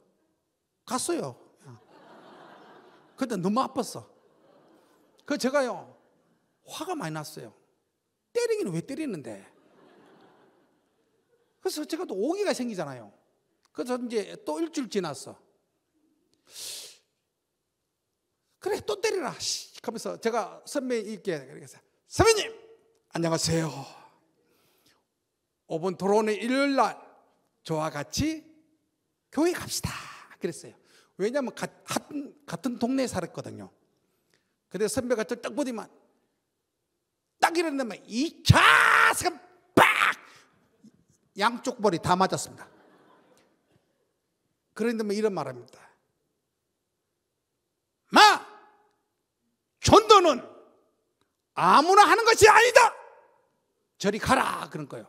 갔어요. 그때 너무 아팠어. 그 제가요, 화가 많이 났어요. 때리기는 왜 때리는데? 그래서 제가 또 오기가 생기잖아요. 그래서 이제 또 일주일 지났어. 그래, 또 때리라. 하면서 제가 선배님게 그래서 선배님, 안녕하세요. 5분 돌아오는 일요일 날 저와 같이 교회 갑시다. 그랬어요. 왜냐하면 같은, 같은 동네에 살았거든요. 근데 선배가 저딱 보더만 딱 일어나면 이 자식은 빡! 양쪽 머리 다 맞았습니다. 그런데 뭐 이런 말합니다. 마! 전도는 아무나 하는 것이 아니다! 저리 가라! 그런 거예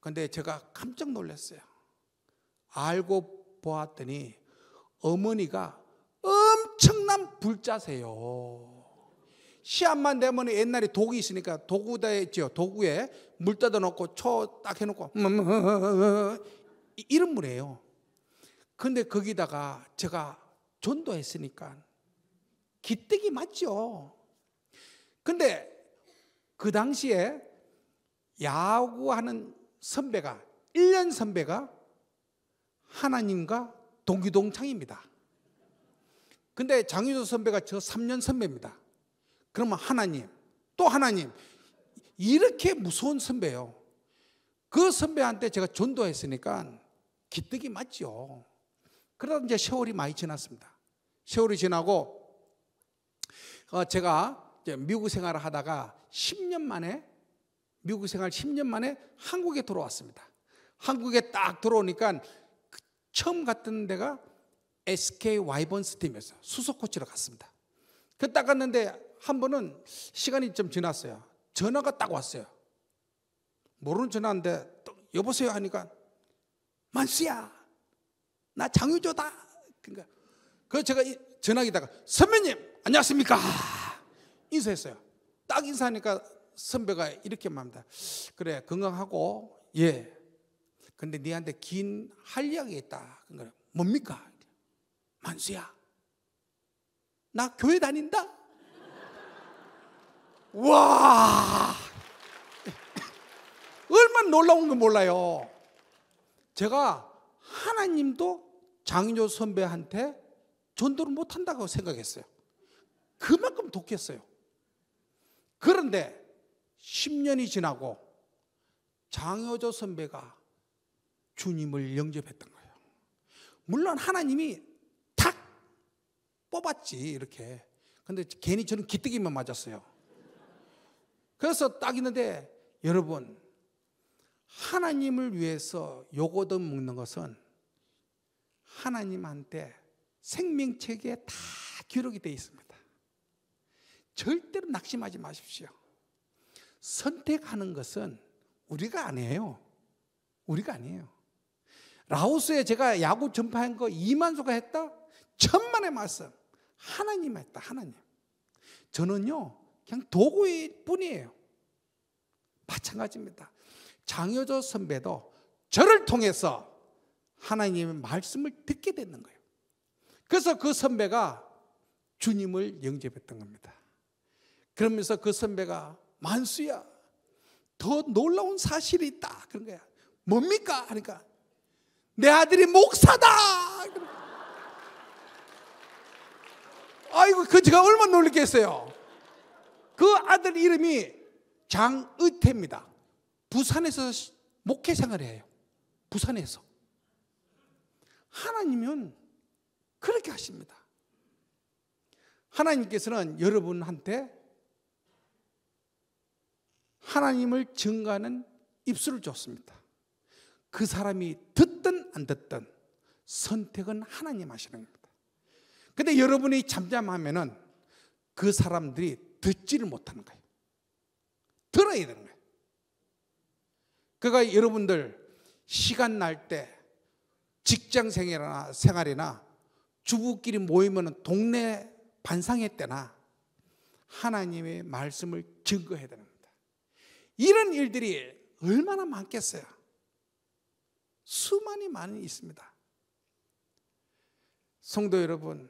근데 제가 깜짝 놀랐어요. 알고 보았더니 어머니가 엄청난 불자세요. 시합만 되면 옛날에 도구 있으니까 도구다 있죠. 도구에 물 떠다 놓고 초 딱 해놓고 음, 음, 음, 이런 분이에요. 근데 거기다가 제가 전도했으니까 기특이 맞죠. 근데 그 당시에 야구하는 선배가 1년 선배가 하나님과 동기동창입니다. 근데 장윤호 선배가 저 3년 선배입니다. 그러면 하나님, 또 하나님, 이렇게 무서운 선배요. 그 선배한테 제가 전도했으니까 기특이 맞죠. 그러다 이제 세월이 많이 지났습니다. 세월이 지나고 어, 제가 미국 생활을 하다가 10년 만에 미국 생활 10년 만에 한국에 돌아왔습니다. 한국에 딱 들어오니까 처음 갔던 데가 SK 와이번스 팀에서 수석 코치로 갔습니다. 그 딱 갔는데 한 번은 시간이 좀 지났어요. 전화가 딱 왔어요. 모르는 전화인데 또 여보세요 하니까 만수야 나 장유조다. 그러니까 그 제가 전화기다가 선배님 안녕하십니까 인사했어요. 딱 인사하니까 선배가 이렇게 말합니다. 그래 건강하고 예 근데 네한테 긴 할약이 있다. 뭡니까? 만수야. 나 교회 다닌다. 와! 얼마나 놀라운 건 몰라요. 제가 하나님도 장조 선배한테 전도를 못 한다고 생각했어요. 그만큼 독했어요. 그런데 10년이 지나고 장효조 선배가 주님을 영접했던 거예요. 물론 하나님이 탁 뽑았지 이렇게. 근데 괜히 저는 기뜨기만 맞았어요. 그래서 딱 있는데 여러분 하나님을 위해서 요거든 먹는 것은 하나님한테 생명책에 다 기록이 되어 있습니다. 절대로 낙심하지 마십시오. 선택하는 것은 우리가 아니에요. 우리가 아니에요. 라오스에 제가 야구 전파한 거 이만수가 했다? 천만의 말씀. 하나님 했다, 하나님. 저는요, 그냥 도구일 뿐이에요. 마찬가지입니다. 장효조 선배도 저를 통해서 하나님의 말씀을 듣게 되는 거예요. 그래서 그 선배가 주님을 영접했던 겁니다. 그러면서 그 선배가 만수야, 더 놀라운 사실이 있다. 그런 거야. 뭡니까? 하니까 내 아들이 목사다. 아이고 그 제가 얼마나 놀랬겠어요. 그 아들 이름이 장의태입니다. 부산에서 목회 생활을 해요. 부산에서. 하나님은 그렇게 하십니다. 하나님께서는 여러분한테 하나님을 증가하는 입술을 줬습니다. 그 사람이 듣든 안 듣든 선택은 하나님 하시는 겁니다. 근데 여러분이 잠잠하면은 그 사람들이 듣지를 못하는 거예요. 들어야 되는 거예요. 그러니까 여러분들 시간 날 때 직장 생활이나 생활이나 주부끼리 모이면 동네 반상회 때나 하나님의 말씀을 증거해야 되니다 이런 일들이 얼마나 많겠어요. 수많이 많이 있습니다. 성도 여러분,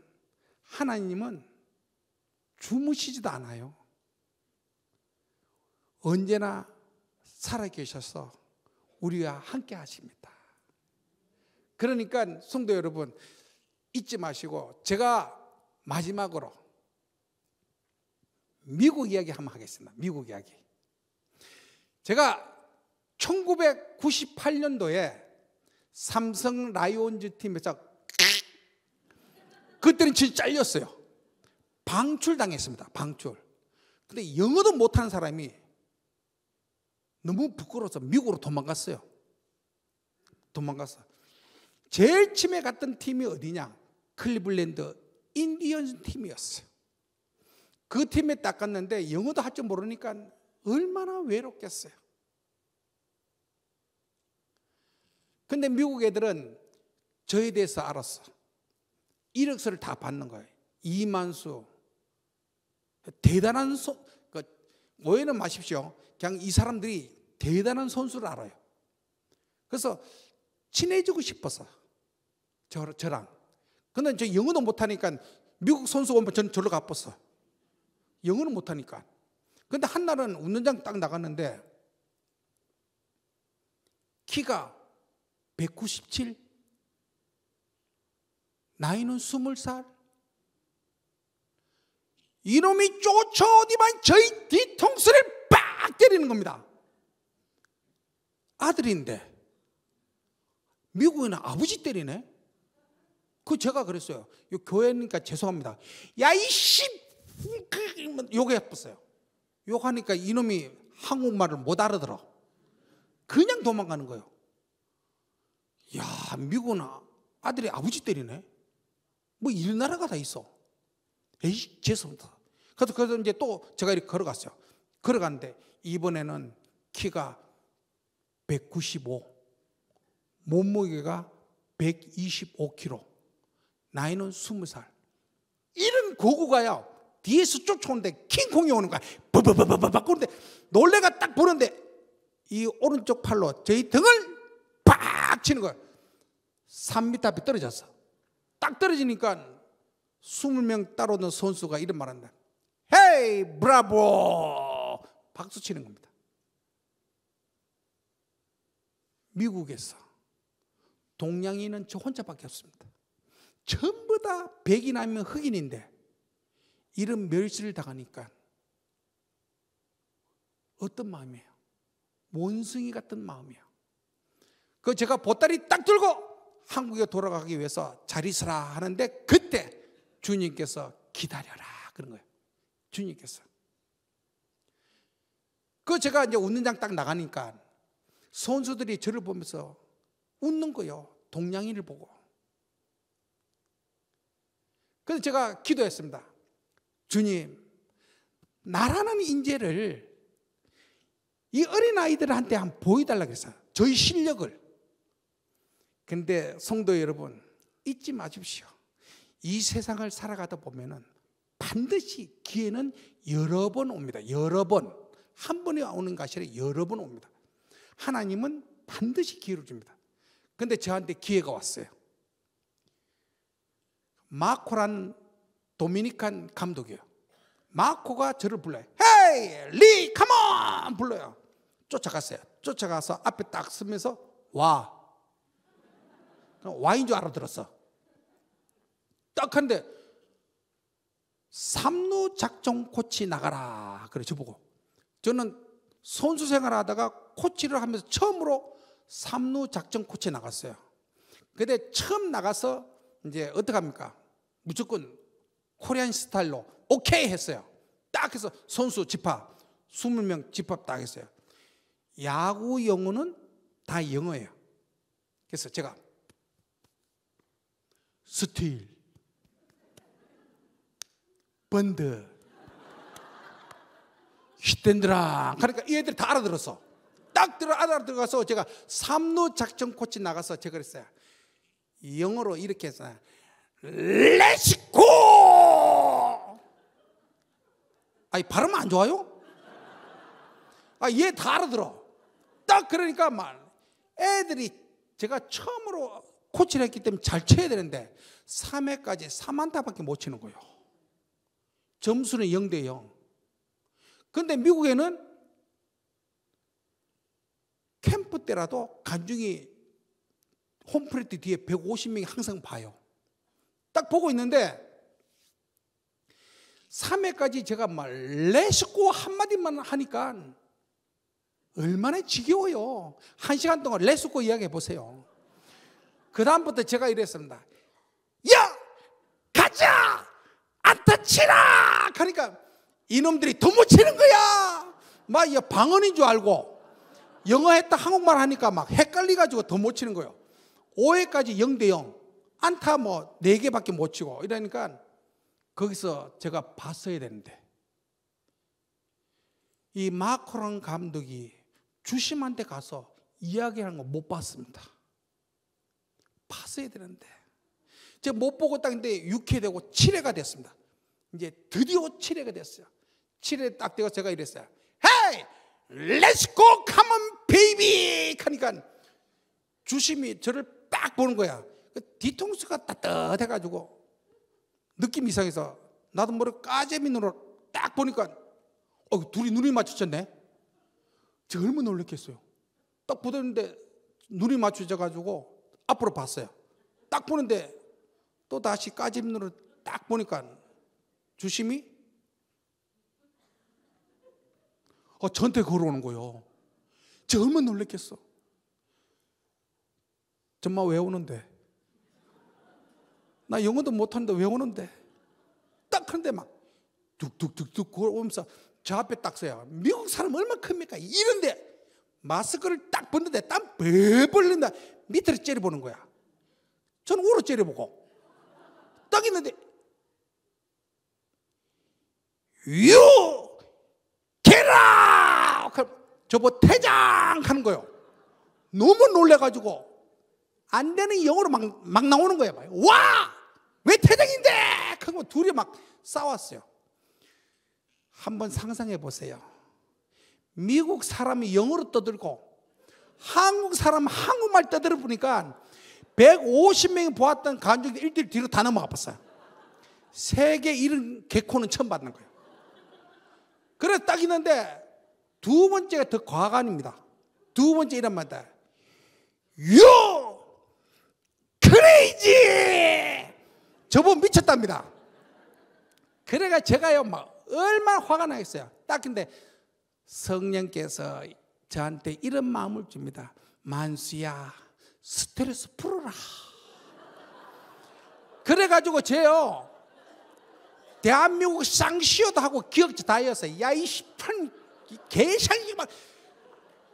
하나님은 주무시지도 않아요. 언제나 살아계셔서 우리와 함께 하십니다. 그러니까 성도 여러분, 잊지 마시고 제가 마지막으로 미국 이야기 한번 하겠습니다. 미국 이야기. 제가 1998년도에 삼성 라이온즈 팀에서 그때는 진짜 잘렸어요. 방출당했습니다. 방출. 근데 영어도 못하는 사람이 너무 부끄러워서 미국으로 도망갔어요. 도망갔어. 제일 처음에 갔던 팀이 어디냐? 클리블랜드 인디언 팀이었어요. 그 팀에 딱 갔는데 영어도 할 줄 모르니까 얼마나 외롭겠어요. 근데 미국 애들은 저에 대해서 알았어. 이력서를 다 받는 거예요. 이만수. 대단한 소, 그, 오해는 마십시오. 그냥 이 사람들이 대단한 선수를 알아요. 그래서 친해지고 싶어서 저, 저랑. 근데 저 영어도 못하니까 미국 선수 오면 저는 절로 가버어 영어는 못하니까. 근데 한날은 운동장 딱 나갔는데 키가 197 나이는 20살 이놈이 쫓아오디만 저희 뒤통수를 빡 때리는 겁니다. 아들인데 미국에는 아버지 때리네. 그 제가 그랬어요. 요 교회니까 죄송합니다. 야 이씨 그, 뭐, 요게 예뻤어요 욕하니까 이놈이 한국말을 못 알아들어. 그냥 도망가는 거예요. 야, 미국은 아, 아들이 아버지 때리네. 뭐 일나라가 다 있어. 에이, 죄송합니다. 그래서, 그래서 이제 또 제가 이렇게 걸어갔어요. 걸어갔는데 이번에는 키가 195, 몸무게가 125kg, 나이는 20살. 이런 고구가야 뒤에서 쫓아오는데 킹콩이 오는 거야. 버버버버버버 그런데 놀래가 딱 보는데 이 오른쪽 팔로 저희 등을 치는 거야. 3m 앞에 떨어졌어. 딱 떨어지니까 20명 따로 는 선수가 이런 말한다. 헤이 브라보! 박수 치는 겁니다. 미국에서 동양인은 저 혼자밖에 없습니다. 전부 다 백인 아니면 흑인인데 이런 멸시를 당하니까 어떤 마음이에요? 원숭이 같은 마음이에요. 그 제가 보따리 딱 들고 한국에 돌아가기 위해서 자리 서라 하는데 그때 주님께서 기다려라 그런 거예요. 주님께서. 그 제가 이제 웃는 장 딱 나가니까 선수들이 저를 보면서 웃는 거요. 예 동양인을 보고. 그래서 제가 기도했습니다. 주님, 나라는 인재를 이 어린아이들한테 한번 보여달라 고했어요 저희 실력을. 근데 성도 여러분 잊지 마십시오. 이 세상을 살아가다 보면은 반드시 기회는 여러 번 옵니다. 여러 번. 한 번에 오는 것이 아니라 여러 번 옵니다. 하나님은 반드시 기회를 줍니다. 근데 저한테 기회가 왔어요. 마코란 도미니칸 감독이에요. 마코가 저를 불러요. 헤이! 리! 컴온! 불러요. 쫓아갔어요. 쫓아가서 앞에 딱 서면서 와! 와인 줄 알아들었어. 딱한데 삼루 작정 코치 나가라. 그래 저보고 저는 선수 생활하다가 코치를 하면서 처음으로 삼루 작정 코치 나갔어요. 근데 처음 나가서 이제 어떻게 합니까? 무조건 코리안 스타일로 오케이 했어요. 딱 해서 선수 집합 20명 집합 딱 했어요. 야구 영어는 다 영어예요. 그래서 제가 스틸, 번드, 휘덴드랑. 그러니까 이 애들이 다 알아들었어. 딱 들어 알아들어가서 제가 삼루 작전 코치 나가서 제가 그랬어요. 영어로 이렇게 해서 레츠고 아니 발음 안 좋아요? 아 얘 다 알아들어. 딱 그러니까 말 애들이 제가 처음으로 코치를 했기 때문에 잘 쳐야 되는데 3회까지 3안타밖에 못 치는 거예요. 점수는 0대 0. 근데 미국에는 캠프 때라도 간중이 홈플레트 뒤에 150명이 항상 봐요. 딱 보고 있는데 3회까지 제가 말레스코 한마디만 하니까 얼마나 지겨워요. 한 시간 동안 레스코 이야기해 보세요. 그 다음부터 제가 이랬습니다. 야! 가자! 안 다치라! 그러니까 이놈들이 도무치는 거야! 막 방언인 줄 알고 영어 했다 한국말 하니까 막 헷갈려가지고 더 못 치는 거요 5회까지 0대 0. 안타 뭐 4개밖에 못 치고 이러니까 거기서 제가 봤어야 되는데 이 마크롱 감독이 주심한테 가서 이야기하는 거 못 봤습니다. 봤어야 되는데 제가 못 보고 딱있는데 6회 되고 7회가 됐습니다. 이제 드디어 7회가 됐어요. 7회 딱 되고 제가 이랬어요. 헤이! 렛츠고 컴온 베이비! 하니까 주심이 저를 딱 보는 거야. 그 뒤통수가 따뜻해가지고 느낌 이상해서 나도 모르게 까재미 눈으로 딱 보니까 어, 둘이 눈이 마주쳤네. 제가 얼마나 놀랐겠어요. 딱 보더니 눈이 마주쳐가지고 앞으로 봤어요. 딱 보는데 또 다시 까집 눈으로 딱 보니까 주심이 어, 전태 걸어오는 거요. 저 얼마나 놀랬겠어. 정말왜 오는데? 나 영어도 못하는데 왜 오는데? 딱 하는데 막 뚝뚝뚝뚝 걸어오면서 저 앞에 딱 서요. 미국 사람 얼마 큽니까? 이런데 마스크를 딱 벗는데 땀 벌린다. 밑으로 째려보는 거야. 저는 우로 째려보고. 딱 있는데, 유! 개라! 저보 퇴장! 하는 거요. 너무 놀래가지고, 안 되는 영어로 막, 막 나오는 거야. 와! 왜 퇴장인데! 그거 둘이 막 싸웠어요. 한번 상상해 보세요. 미국 사람이 영어로 떠들고 한국 사람 한국말 떠들어 보니까 150명이 보았던 간증이 일들 뒤로 다 넘어가 봤어요. 세계 이런 개코는 처음 받는 거예요. 그래 딱 있는데 두 번째가 더 과간입니다. 두 번째 이란 말이다. 요 크레이지 저분 미쳤답니다. 그래가 제가요 막 얼마나 화가 나겠어요. 딱 근데 성령께서 저한테 이런 마음을 줍니다. 만수야, 스트레스 풀어라. 그래가지고 제요, 대한민국 쌍시오도 하고 기억지 다이어서, 야, 이 시판, 개살기 막,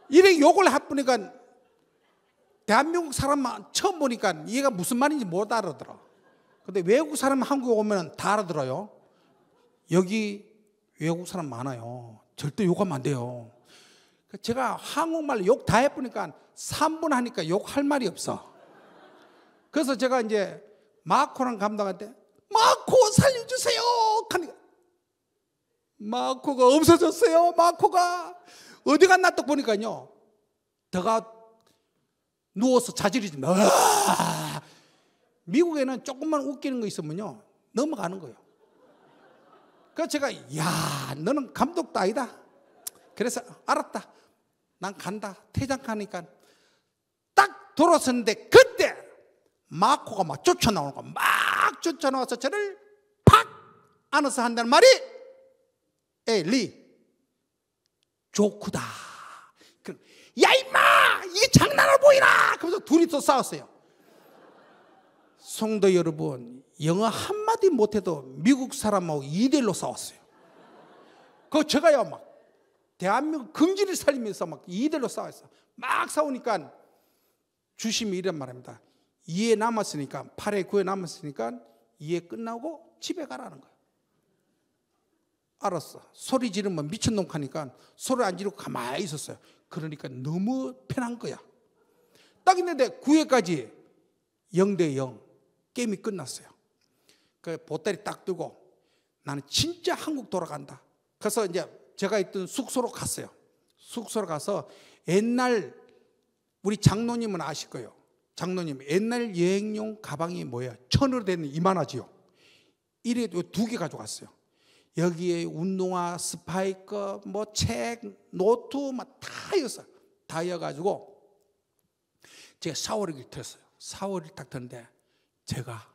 이래 욕을 해보니까, 대한민국 사람만 처음 보니까 얘가 무슨 말인지 못 알아들어. 근데 외국 사람 한국 오면 다 알아들어요. 여기 외국 사람 많아요. 절대 욕하면 안 돼요. 그러니까 제가 한국말 욕다 해보니까 3분 하니까 욕할 말이 없어. 그래서 제가 이제 마코랑 감독한테 마코 살려주세요. 하니까 마코가 없어졌어요. 마코가 어디 갔나 딱 보니까요. 더가 누워서 자질이집 아! 미국에는 조금만 웃기는 거 있으면요. 넘어가는 거예요. 그래서 제가 야 너는 감독도 아니다. 그래서 알았다. 난 간다. 퇴장 가니까 딱 돌아섰는데 그때 마코가 막 쫓아나오는 거야. 막 쫓아나와서 저를 팍 안아서 한다는 말이 에리 조크다. 야 임마 이게 장난으 보이나? 그러면서 둘이 또 싸웠어요. 성도 여러분, 영어 한마디 못해도 미국 사람하고 이대로 싸웠어요. 그 제가요, 막, 대한민국 금지를 살리면서 막 이대로 싸웠어요. 막 싸우니까 주심이 이란 말입니다. 이에 남았으니까, 8에 9에 남았으니까 이에 끝나고 집에 가라는 거예요. 알았어. 소리 지르면 미친놈 하니까 소리 안 지르고 가만히 있었어요. 그러니까 너무 편한 거야. 딱 있는데 9회까지 0대 0. 게임이 끝났어요. 그 보따리 딱뜨고 나는 진짜 한국 돌아간다. 그래서 이제 제가 있던 숙소로 갔어요. 숙소로 가서 옛날 우리 장로님은 아실 거예요. 장로님 옛날 여행용 가방이 뭐예요? 천으로 된 이만하지요. 이래 도두 개 가져갔어요. 여기에 운동화, 스파이크, 뭐 책, 노트 막다 있어요. 다 이어가지고 제가 샤워를 틀었어요. 샤워를 딱 탔는데 제가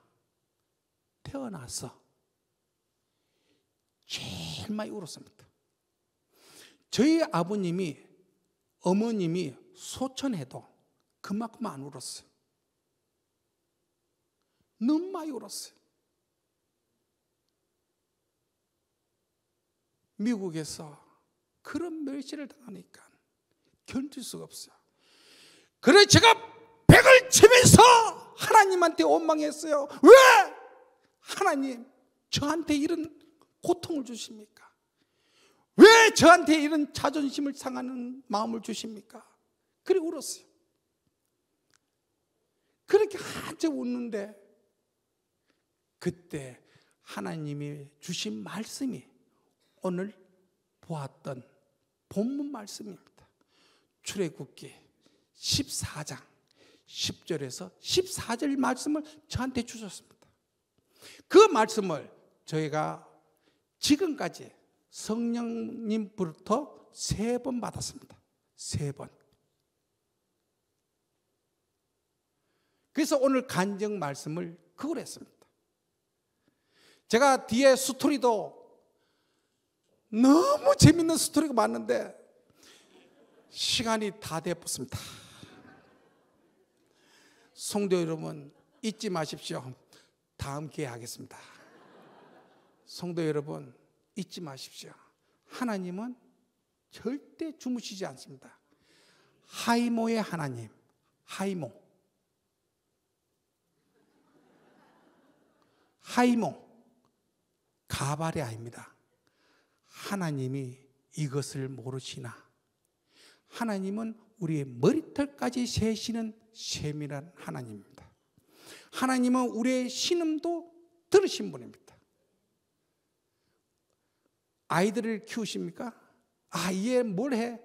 태어나서 제일 많이 울었습니다. 저희 아버님이 어머님이 소천해도 그만큼 안 울었어요. 너무 많이 울었어요. 미국에서 그런 멸시를 당하니까 견딜 수가 없어요. 그래서 제가 백을 치면서 하나님한테 원망했어요. 왜? 하나님, 저한테 이런 고통을 주십니까? 왜 저한테 이런 자존심을 상하는 마음을 주십니까? 그래 울었어요. 그렇게 한참 웃는데 그때 하나님이 주신 말씀이 오늘 보았던 본문 말씀입니다. 출애굽기 14장 10절에서 14절 말씀을 저한테 주셨습니다. 그 말씀을 저희가 지금까지 성령님부터 세 번 받았습니다. 세 번. 그래서 오늘 간증 말씀을 그걸 했습니다. 제가 뒤에 스토리도 너무 재밌는 스토리가 많은데 시간이 다 되었습니다. 성도 여러분 잊지 마십시오. 다음 기회 하겠습니다. 성도 여러분 잊지 마십시오. 하나님은 절대 주무시지 않습니다. 하이모의 하나님, 하이모. 하이모, 가발의 아입니다. 하나님이 이것을 모르시나. 하나님은 우리의 머리털까지 세시는 세밀한 하나님입니다. 하나님은 우리의 신음도 들으신 분입니다. 아이들을 키우십니까? 아, 얘뭘 해?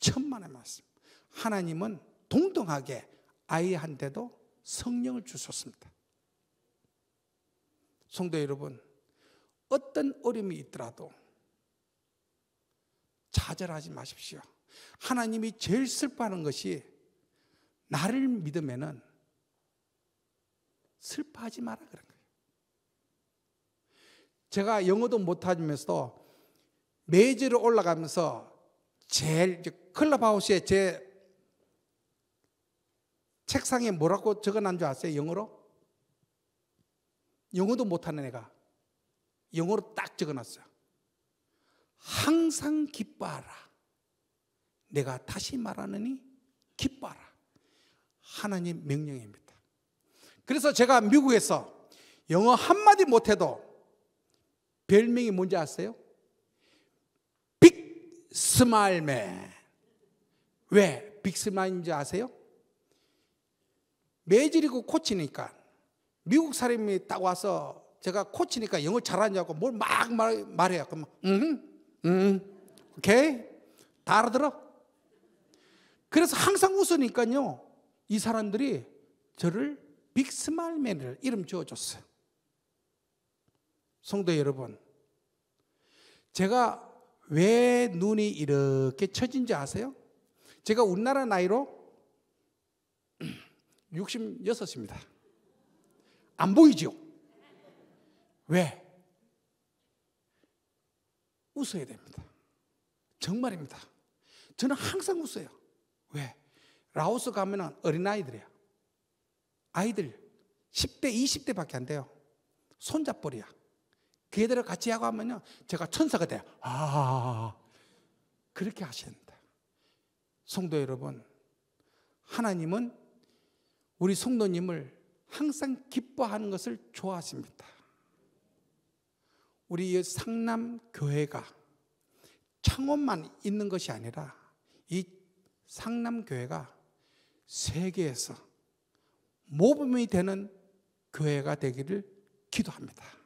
천만의 말씀. 하나님은 동등하게 아이한테도 성령을 주셨습니다. 성도 여러분, 어떤 어려움이 있더라도 좌절하지 마십시오. 하나님이 제일 슬퍼하는 것이 나를 믿으면은 슬퍼하지 마라 그런 거예요. 제가 영어도 못하면서도 메이저를 올라가면서 제일 클럽하우스에 제 책상에 뭐라고 적어놓은 줄 아세요? 영어로? 영어도 못하는 애가 영어로 딱 적어놨어요. 항상 기뻐하라. 내가 다시 말하느니 기뻐하라. 하나님 명령입니다. 그래서 제가 미국에서 영어 한마디 못해도 별명이 뭔지 아세요? 빅 스마일맨. 왜 빅스마일인지 아세요? 매질이고 코치니까 미국 사람이 딱 와서 제가 코치니까 영어 잘하냐고 뭘 막 말, 해요 그러면 음, 오케이 다 알아들어. 그래서 항상 웃으니까요. 이 사람들이 저를 빅스마일맨을 이름 지어줬어요. 성도 여러분, 제가 왜 눈이 이렇게 처진지 아세요? 제가 우리나라 나이로 66입니다. 안 보이죠? 왜? 웃어야 됩니다. 정말입니다. 저는 항상 웃어요. 왜? 라오스 가면은 어린아이들이야. 아이들 10대, 20대밖에 안 돼요. 손잡벌이야. 걔들을 같이 하고 하면요. 제가 천사가 돼요. 아, 그렇게 하신다. 성도 여러분, 하나님은 우리 성도님을 항상 기뻐하는 것을 좋아하십니다. 우리 상남 교회가 창원만 있는 것이 아니라 이 상남 교회가 세계에서 모범이 되는 교회가 되기를 기도합니다.